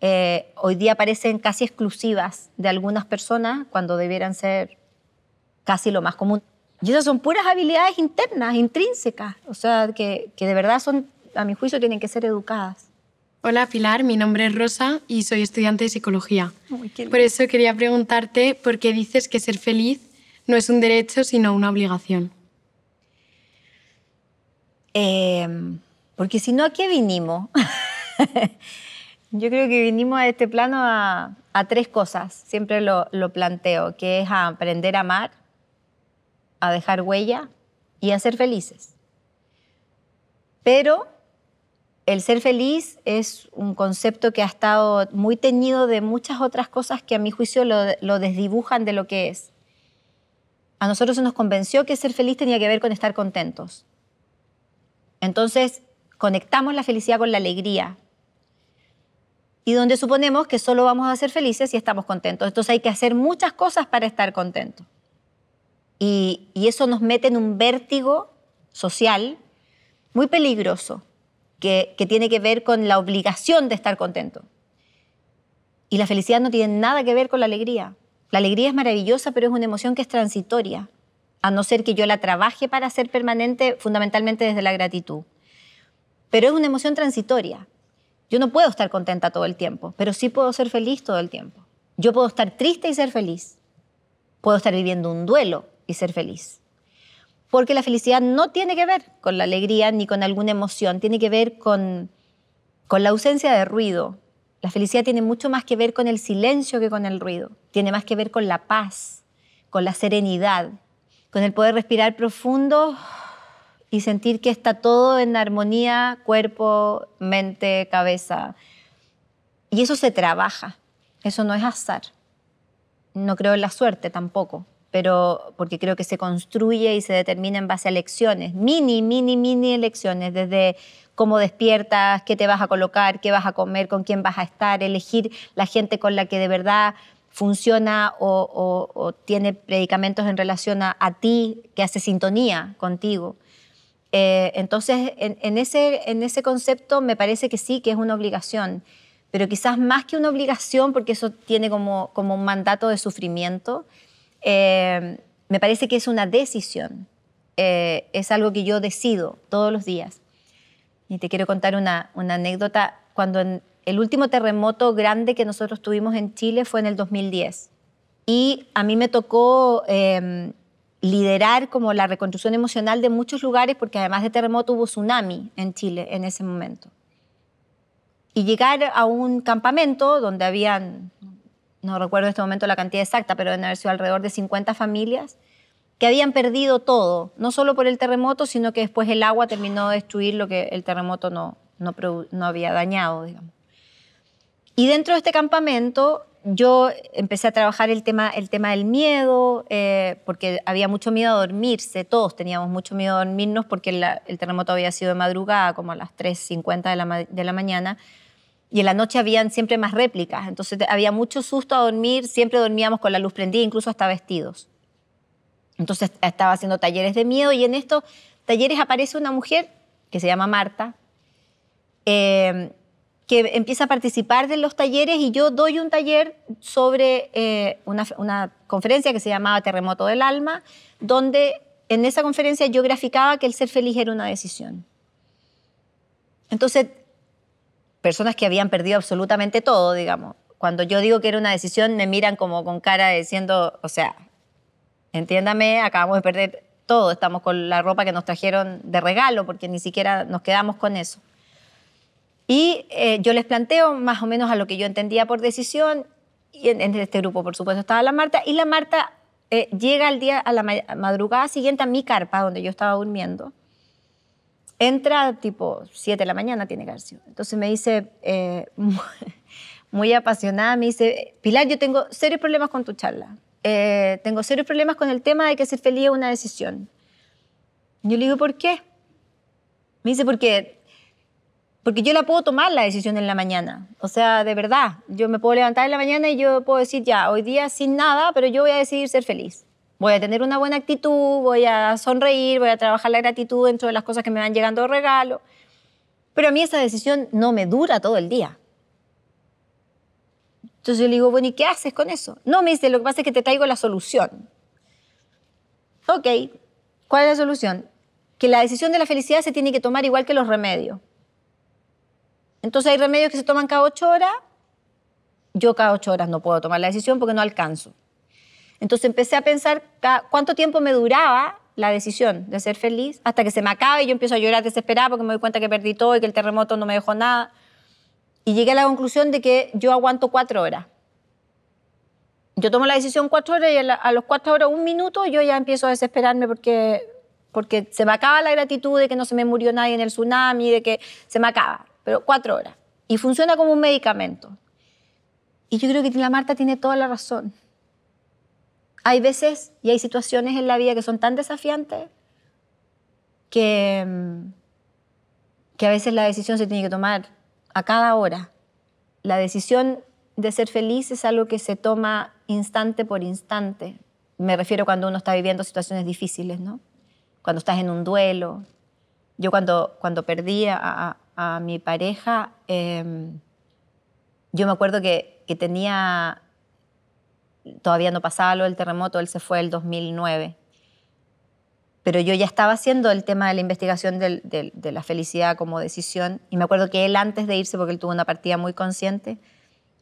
eh, hoy día parecen casi exclusivas de algunas personas cuando debieran ser casi lo más común. Y esas son puras habilidades internas, intrínsecas, o sea, que, que de verdad son, a mi juicio, tienen que ser educadas. Hola Pilar, mi nombre es Rosa y soy estudiante de psicología. por eso quería preguntarte por qué dices que ser feliz no es un derecho sino una obligación. Em, porque si no, ¿a qué vinimos? Yo creo que vinimos a este plano a, tres cosas, siempre lo, planteo, que es a aprender a amar, a dejar huella y a ser felices. Pero el ser feliz es un concepto que ha estado muy teñido de muchas otras cosas que a mi juicio lo, lo desdibujan de lo que es. A nosotros se nos convenció que ser feliz tenía que ver con estar contentos. Entonces, conectamos la felicidad con la alegría, y donde suponemos que solo vamos a ser felices si estamos contentos. Entonces hay que hacer muchas cosas para estar contentos. Y, eso nos mete en un vértigo social muy peligroso que, que tiene que ver con la obligación de estar contento. Y la felicidad no tiene nada que ver con la alegría. La alegría es maravillosa, pero es una emoción que es transitoria, a no ser que yo la trabaje para ser permanente, fundamentalmente desde la gratitud. Pero es una emoción transitoria. Yo no puedo estar contenta todo el tiempo, pero sí puedo ser feliz todo el tiempo. Yo puedo estar triste y ser feliz. Puedo estar viviendo un duelo y ser feliz. Porque la felicidad no tiene que ver con la alegría ni con alguna emoción, tiene que ver con, con la ausencia de ruido. La felicidad tiene mucho más que ver con el silencio que con el ruido. Tiene más que ver con la paz, con la serenidad, con el poder respirar profundo y sentir que está todo en armonía, cuerpo, mente, cabeza. Y eso se trabaja, eso no es azar. No creo en la suerte tampoco, pero porque creo que se construye y se determina en base a elecciones, mini, mini, mini elecciones, desde cómo despiertas, qué te vas a colocar, qué vas a comer, con quién vas a estar, elegir la gente con la que de verdad funciona o, tiene predicamentos en relación a, ti, que hace sintonía contigo. Eh, entonces, en, ese, en ese concepto me parece que sí, que es una obligación, pero quizás más que una obligación, porque eso tiene como, como un mandato de sufrimiento, eh, me parece que es una decisión, eh, es algo que yo decido todos los días. Y te quiero contar una, una anécdota, cuando el último terremoto grande que nosotros tuvimos en Chile fue en el 2010. Y a mí me tocó em, liderar como la reconstrucción emocional de muchos lugares, porque además de terremoto hubo tsunami en Chile en ese momento. Y llegar a un campamento donde habían, no recuerdo en este momento la cantidad exacta, pero deben haber sido alrededor de 50 familias que habían perdido todo, no solo por el terremoto, sino que después el agua terminó de destruir lo que el terremoto no, no, había dañado, Y dentro de este campamento yo empecé a trabajar el tema, el tema del miedo, eh, porque había mucho miedo a dormirse, todos teníamos mucho miedo a dormirnos porque el terremoto había sido de madrugada, como a las 3.50 de la, de la mañana, y en la noche habían siempre más réplicas, entonces había mucho susto a dormir, siempre dormíamos con la luz prendida, incluso hasta vestidos. Entonces estaba haciendo talleres de miedo y en estos talleres aparece una mujer que se llama Marta, eh, que empieza a participar de los talleres y yo doy un taller sobre eh, una, una, conferencia que se llamaba Terremoto del Alma, donde en esa conferencia yo graficaba que el ser feliz era una decisión. Entonces, personas que habían perdido absolutamente todo, digamos, cuando yo digo que era una decisión, me miran como con cara diciendo, o sea, entiéndame, acabamos de perder todo, estamos con la ropa que nos trajeron de regalo, porque ni siquiera nos quedamos con eso. Y eh, yo les planteo más o menos a lo que yo entendía por decisión, y en, este grupo por supuesto estaba la Marta, y la Marta eh, llega al día, a la madrugada siguiente a mi carpa donde yo estaba durmiendo, entra tipo 7 de la mañana, tiene García. Entonces me dice, eh, muy, apasionada, me dice, Pilar, yo tengo serios problemas con tu charla. tengo serios problemas con el tema de que ser feliz es una decisión. Yo le digo, ¿por qué? Me dice, porque porque yo la puedo tomar la decisión en la mañana. O sea, de verdad, yo me puedo levantar en la mañana y yo puedo decir, ya, hoy día sin nada, pero yo voy a decidir ser feliz. Voy a tener una buena actitud, voy a sonreír, voy a trabajar la gratitud dentro de las cosas que me van llegando de regalo. Pero a mí esa decisión no me dura todo el día. Entonces yo le digo, bueno, ¿y qué haces con eso? No, me dice, lo que pasa es que te traigo la solución. Ok, ¿cuál es la solución? Que la decisión de la felicidad se tiene que tomar igual que los remedios. Entonces hay remedios que se toman cada ocho horas. Yo cada ocho horas no puedo tomar la decisión porque no alcanzo. Entonces empecé a pensar cuánto tiempo me duraba la decisión de ser feliz hasta que se me acaba y yo empiezo a llorar desesperada porque me doy cuenta que perdí todo y que el terremoto no me dejó nada. Y llegué a la conclusión de que yo aguanto cuatro horas. Yo tomo la decisión cuatro horas y a, los cuatro horas, un minuto, yo ya empiezo a desesperarme porque, porque se me acaba la gratitud de que no se me murió nadie en el tsunami, de que se me acaba pero cuatro horas. Y funciona como un medicamento. Y yo creo que la Marta tiene toda la razón. Hay veces y hay situaciones en la vida que son tan desafiantes que, mm, que a veces la decisión se tiene que tomar a cada hora. La decisión de ser feliz es algo que se toma instante por instante. Me refiero cuando uno está viviendo situaciones difíciles, ¿no? Cuando estás en un duelo. Yo cuando, cuando perdí a, a mi pareja, em, yo me acuerdo que, tenía, todavía no pasaba lo del terremoto, él se fue el 2009, pero yo ya estaba haciendo el tema de la investigación de la felicidad como decisión, y me acuerdo que él antes de irse, porque él tuvo una partida muy consciente,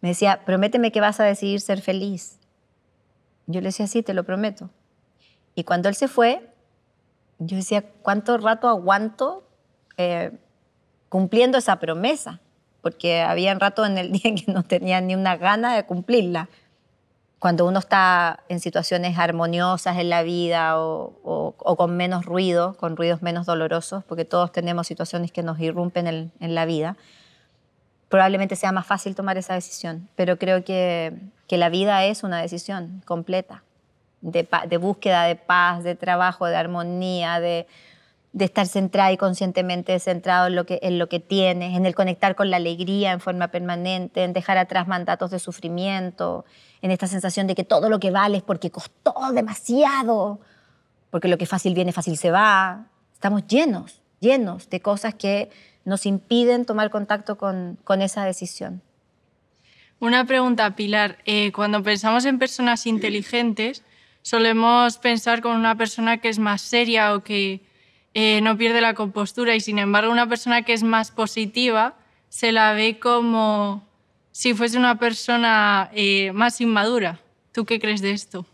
me decía, prométeme que vas a decidir ser feliz. Yo le decía, sí, te lo prometo. Y cuando él se fue, yo decía, ¿cuánto rato aguanto? Eh, cumpliendo esa promesa, porque había un rato en el día en que no tenía ni una gana de cumplirla. Cuando uno está en situaciones armoniosas en la vida o, con menos ruido, con ruidos menos dolorosos, porque todos tenemos situaciones que nos irrumpen en, la vida, probablemente sea más fácil tomar esa decisión. Pero creo que, la vida es una decisión completa, de búsqueda de paz, de trabajo, de armonía, de, de estar centrada y conscientemente centrado en lo, que, en lo que tienes, en el conectar con la alegría en forma permanente, en dejar atrás mandatos de sufrimiento, en esta sensación de que todo lo que vale es porque costó demasiado, porque lo que fácil viene, fácil se va. Estamos llenos, llenos de cosas que nos impiden tomar contacto con, con esa decisión. Una pregunta, Pilar. Eh, cuando pensamos en personas inteligentes, solemos pensar con una persona que es más seria o que eh, no pierde la compostura y sin embargo una persona que es más positiva se la ve como si fuese una persona eh, más inmadura. ¿Tú qué crees de esto?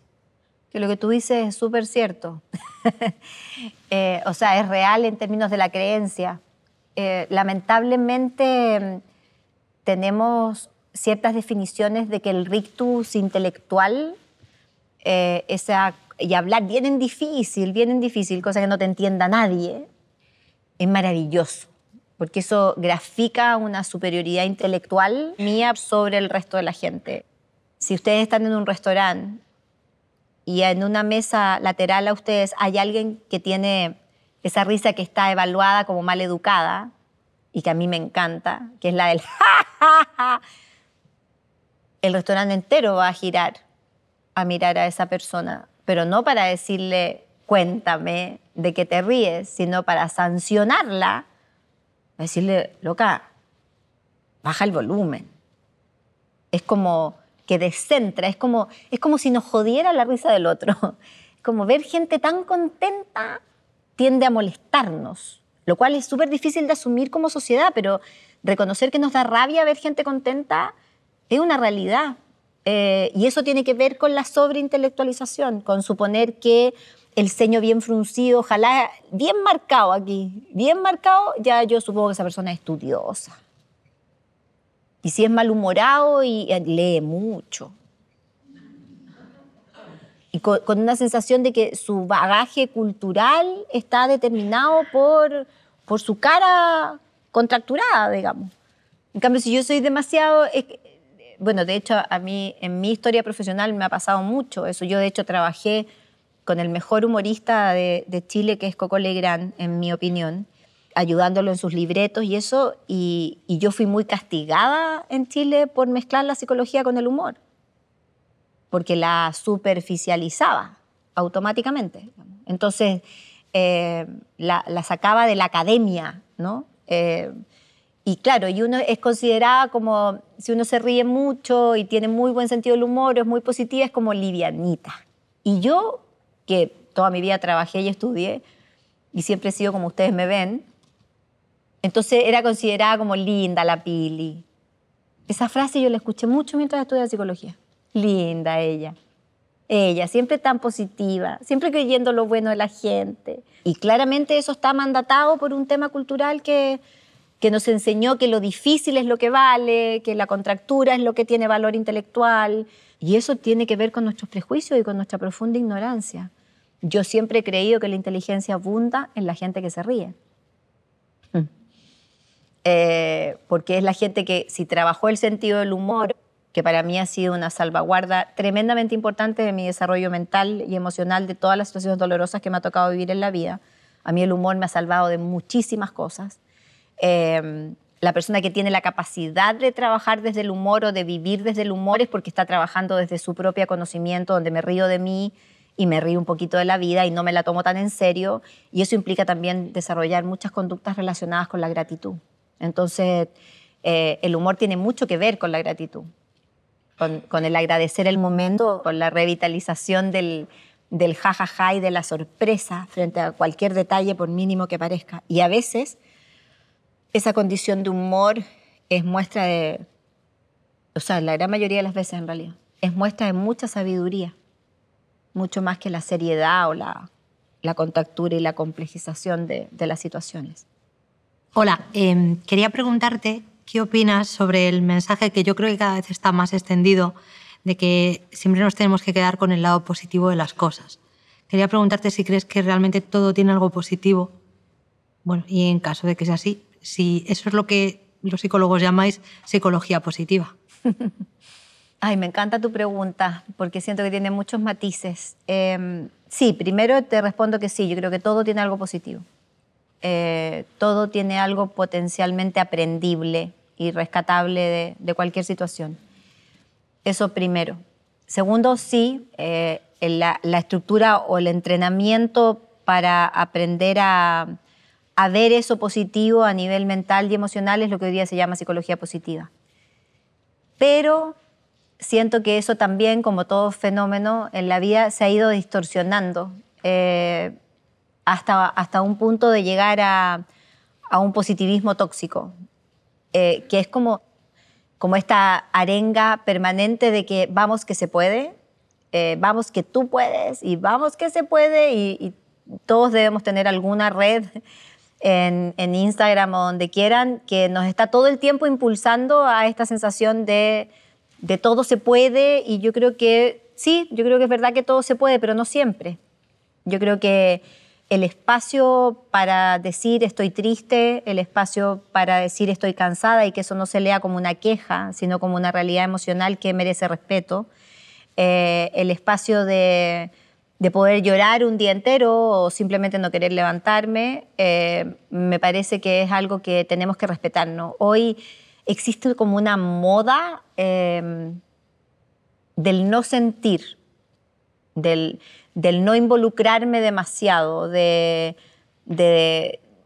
Que lo que tú dices es súper cierto. Eh, o sea, es real en términos de la creencia. lamentablemente mm, tenemos ciertas definiciones de que el rictus intelectual, esa y hablar bien en difícil, bien en difícil, cosa que no te entienda nadie, es maravilloso, porque eso grafica una superioridad intelectual mía sobre el resto de la gente. Si ustedes están en un restaurante y en una mesa lateral a ustedes hay alguien que tiene esa risa que está evaluada como mal educada y que a mí me encanta, que es la del el restaurante entero va a girar a mirar a esa persona pero no para decirle, cuéntame de que te ríes, sino para sancionarla, decirle, loca, baja el volumen. Es como que descentra, es como, es como si nos jodiera la risa del otro. como ver gente tan contenta tiende a molestarnos, lo cual es súper difícil de asumir como sociedad, pero reconocer que nos da rabia ver gente contenta es una realidad. Eh, y eso tiene que ver con la sobreintelectualización, con suponer que el ceño bien fruncido, ojalá bien marcado aquí, bien marcado, ya yo supongo que esa persona es estudiosa. Y si es malhumorado y eh, lee mucho. Y con, una sensación de que su bagaje cultural está determinado por, por su cara contracturada, digamos. En cambio, si yo soy demasiado bueno, de hecho, a mí en mi historia profesional me ha pasado mucho eso. Yo, de hecho, trabajé con el mejor humorista de, Chile, que es Coco Legrand, en mi opinión, ayudándolo en sus libretos y eso. Y, yo fui muy castigada en Chile por mezclar la psicología con el humor, porque la superficializaba automáticamente. Entonces, eh, la, sacaba de la academia, ¿no? Eh, y claro, y uno es considerada como, si uno se ríe mucho y tiene muy buen sentido del humor, es muy positiva, es como livianita. Y yo, que toda mi vida trabajé y estudié, y siempre he sido como ustedes me ven, entonces era considerada como linda la Pili. Esa frase yo la escuché mucho mientras estudiaba psicología. Linda ella. Ella, siempre tan positiva, siempre creyendo lo bueno de la gente. Y claramente eso está mandatado por un tema cultural que, que nos enseñó que lo difícil es lo que vale, que la contractura es lo que tiene valor intelectual, y eso tiene que ver con nuestros prejuicios y con nuestra profunda ignorancia. Yo siempre he creído que la inteligencia abunda en la gente que se ríe. Mm. Eh, porque es la gente que si trabajó el sentido del humor, que para mí ha sido una salvaguarda tremendamente importante de mi desarrollo mental y emocional de todas las situaciones dolorosas que me ha tocado vivir en la vida. A mí el humor me ha salvado de muchísimas cosas. Em, la persona que tiene la capacidad de trabajar desde el humor o de vivir desde el humor es porque está trabajando desde su propio conocimiento, donde me río de mí y me río un poquito de la vida y no me la tomo tan en serio. Y eso implica también desarrollar muchas conductas relacionadas con la gratitud. Entonces, eh, el humor tiene mucho que ver con la gratitud, con, el agradecer el momento, con la revitalización del, del jajaja y de la sorpresa frente a cualquier detalle, por mínimo que parezca. Y a veces esa condición de humor es muestra de, o sea, la gran mayoría de las veces en realidad, es muestra de mucha sabiduría, mucho más que la seriedad o la, la contactura y la complejización de, de las situaciones. Hola, em, quería preguntarte qué opinas sobre el mensaje que yo creo que cada vez está más extendido de que siempre nos tenemos que quedar con el lado positivo de las cosas. Quería preguntarte si crees que realmente todo tiene algo positivo. Bueno, y en caso de que sea así, si eso es lo que los psicólogos llamáis psicología positiva. Ay, me encanta tu pregunta, porque siento que tiene muchos matices. Em, sí, primero te respondo que sí, yo creo que todo tiene algo positivo. Eh, todo tiene algo potencialmente aprendible y rescatable de, cualquier situación. Eso primero. Segundo, sí, eh, la estructura o el entrenamiento para aprender a, a eso positivo a nivel mental y emocional es lo que hoy día se llama psicología positiva. Pero siento que eso también, como todo fenómeno en la vida, se ha ido distorsionando eh, hasta, hasta un punto de llegar a, un positivismo tóxico, eh, que es como, como esta arenga permanente de que vamos que se puede, eh, vamos que tú puedes y vamos que se puede y todos debemos tener alguna red en, Instagram o donde quieran, que nos está todo el tiempo impulsando a esta sensación de, de todo se puede y yo creo que sí, yo creo que es verdad que todo se puede, pero no siempre. Yo creo que el espacio para decir estoy triste, el espacio para decir estoy cansada y que eso no se lea como una queja, sino como una realidad emocional que merece respeto, eh, el espacio de, de poder llorar un día entero o simplemente no querer levantarme, eh, me parece que es algo que tenemos que respetarnos. Hoy existe como una moda eh, del no sentir, del, no involucrarme demasiado, de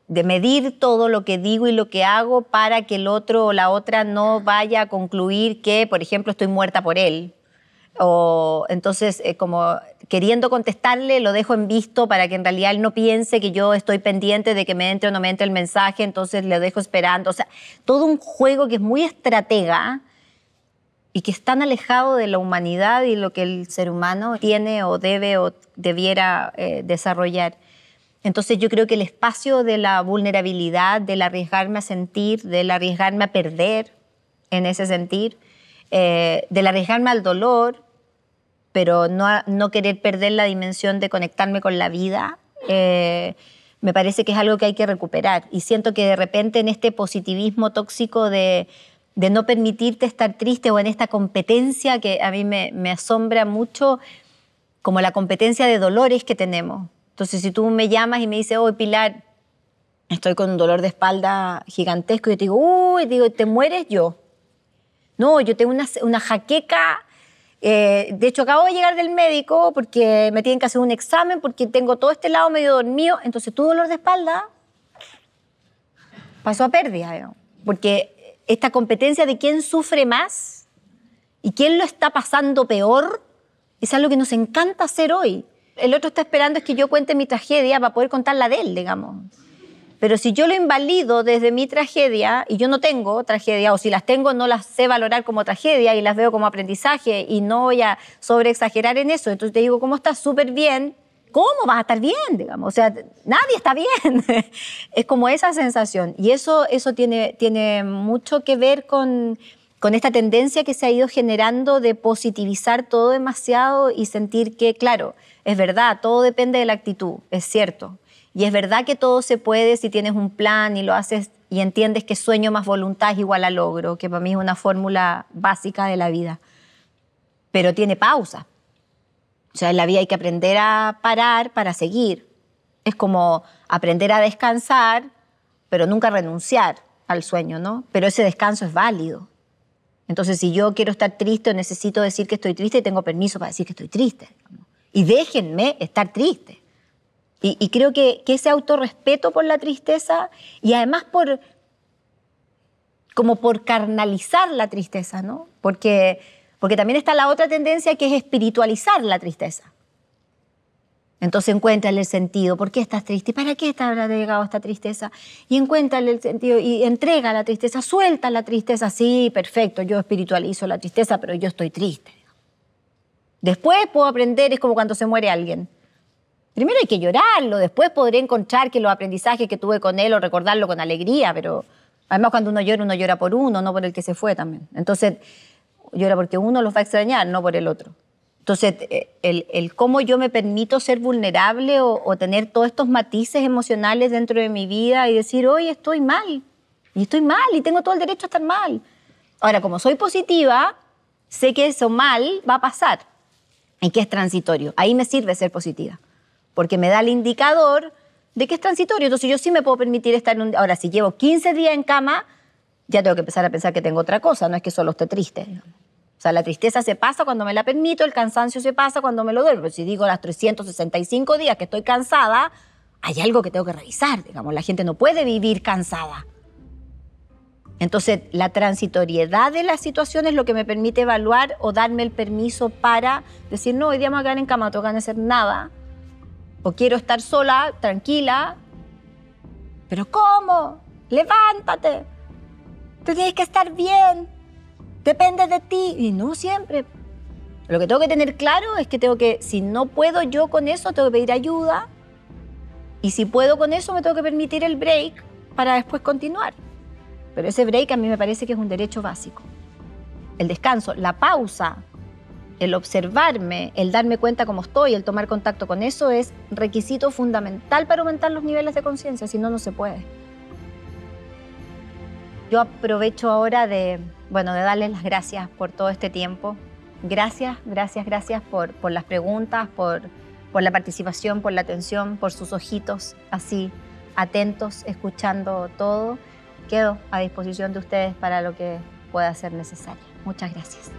medir todo lo que digo y lo que hago para que el otro o la otra no vaya a concluir que, por ejemplo, estoy muerta por él o, entonces, eh, como queriendo contestarle, lo dejo en visto para que en realidad no piense que yo estoy pendiente de que me entre o no me entre el mensaje, entonces le dejo esperando. O sea, todo un juego que es muy estratega y que es tan alejado de la humanidad y lo que el ser humano tiene o debe o debiera eh, desarrollar. Entonces yo creo que el espacio de la vulnerabilidad, del arriesgarme a sentir, del arriesgarme a perder en ese sentir, eh, del arriesgarme al dolor, pero no, no, querer perder la dimensión de conectarme con la vida, eh, me parece que es algo que hay que recuperar. Y siento que de repente en este positivismo tóxico de, no permitirte estar triste o en esta competencia que a mí me, asombra mucho, como la competencia de dolores que tenemos. Entonces, si tú me llamas y me dices, oh, Pilar, estoy con un dolor de espalda gigantesco, y te digo, uy, digo, te mueres yo. No, yo tengo una, jaqueca. Eh, de hecho, acabo de llegar del médico porque me tienen que hacer un examen porque tengo todo este lado medio dormido. Entonces, tu dolor de espalda pasó a pérdida, porque esta competencia de quién sufre más y quién lo está pasando peor es algo que nos encanta hacer hoy. El otro está esperando es que yo cuente mi tragedia para poder contar la de él, digamos. Pero si yo lo invalido desde mi tragedia, y yo no tengo tragedia, o si las tengo no las sé valorar como tragedia y las veo como aprendizaje y no voy a sobreexagerar en eso, entonces te digo, ¿cómo estás? Súper bien. ¿Cómo vas a estar bien? Digamos? O sea, nadie está bien. es como esa sensación. Y eso, eso tiene, mucho que ver con esta tendencia que se ha ido generando de positivizar todo demasiado y sentir que, claro, es verdad, todo depende de la actitud, es cierto, y es verdad que todo se puede si tienes un plan y lo haces y entiendes que sueño más voluntad es igual a logro, que para mí es una fórmula básica de la vida. Pero tiene pausa. O sea, en la vida hay que aprender a parar para seguir. Es como aprender a descansar, pero nunca renunciar al sueño, ¿no? Pero ese descanso es válido. Entonces, si yo quiero estar triste necesito decir que estoy triste, y tengo permiso para decir que estoy triste. Y déjenme estar triste. Y, creo que, ese autorrespeto por la tristeza y además por como por carnalizar la tristeza, ¿no? Porque, porque también está la otra tendencia que es espiritualizar la tristeza. Entonces encuéntrale el sentido. ¿Por qué estás triste? ¿Para qué te habrá llegado esta tristeza? Y encuéntrale el sentido y entrega la tristeza, suelta la tristeza. Sí, perfecto, yo espiritualizo la tristeza, pero yo estoy triste. Después puedo aprender, es como cuando se muere alguien primero hay que llorarlo, después podré encontrar que los aprendizajes que tuve con él o recordarlo con alegría, pero además cuando uno llora, uno llora por uno, no por el que se fue también. Entonces, llora porque uno los va a extrañar, no por el otro. Entonces, eh, el, cómo yo me permito ser vulnerable o, o, tener todos estos matices emocionales dentro de mi vida y decir, hoy estoy mal, y estoy mal, y tengo todo el derecho a estar mal. Ahora, como soy positiva, sé que eso mal va a pasar y que es transitorio. Ahí me sirve ser positiva porque me da el indicador de que es transitorio. Entonces yo sí me puedo permitir estar en un... Ahora, si llevo 15 días en cama, ya tengo que empezar a pensar que tengo otra cosa, no es que solo esté triste. O sea, la tristeza se pasa cuando me la permito, el cansancio se pasa cuando me lo Pero Si digo las 365 días que estoy cansada, hay algo que tengo que revisar, digamos, la gente no puede vivir cansada. Entonces, la transitoriedad de la situación es lo que me permite evaluar o darme el permiso para decir, no, hoy día me voy a quedar en cama, no tengo que hacer nada o quiero estar sola, tranquila. Pero ¿cómo? Levántate. Tú tienes que estar bien. Depende de ti. Y no siempre. Lo que tengo que tener claro es que tengo que, si no puedo yo con eso, tengo que pedir ayuda. Y si puedo con eso, me tengo que permitir el break para después continuar. Pero ese break a mí me parece que es un derecho básico. El descanso, la pausa, el observarme, el darme cuenta cómo estoy, el tomar contacto con eso es requisito fundamental para aumentar los niveles de conciencia, si no, no se puede. Yo aprovecho ahora de, bueno, de darles las gracias por todo este tiempo. Gracias, gracias, gracias por, las preguntas, por, por la participación, por la atención, por sus ojitos así atentos, escuchando todo. Quedo a disposición de ustedes para lo que pueda ser necesario. Muchas gracias.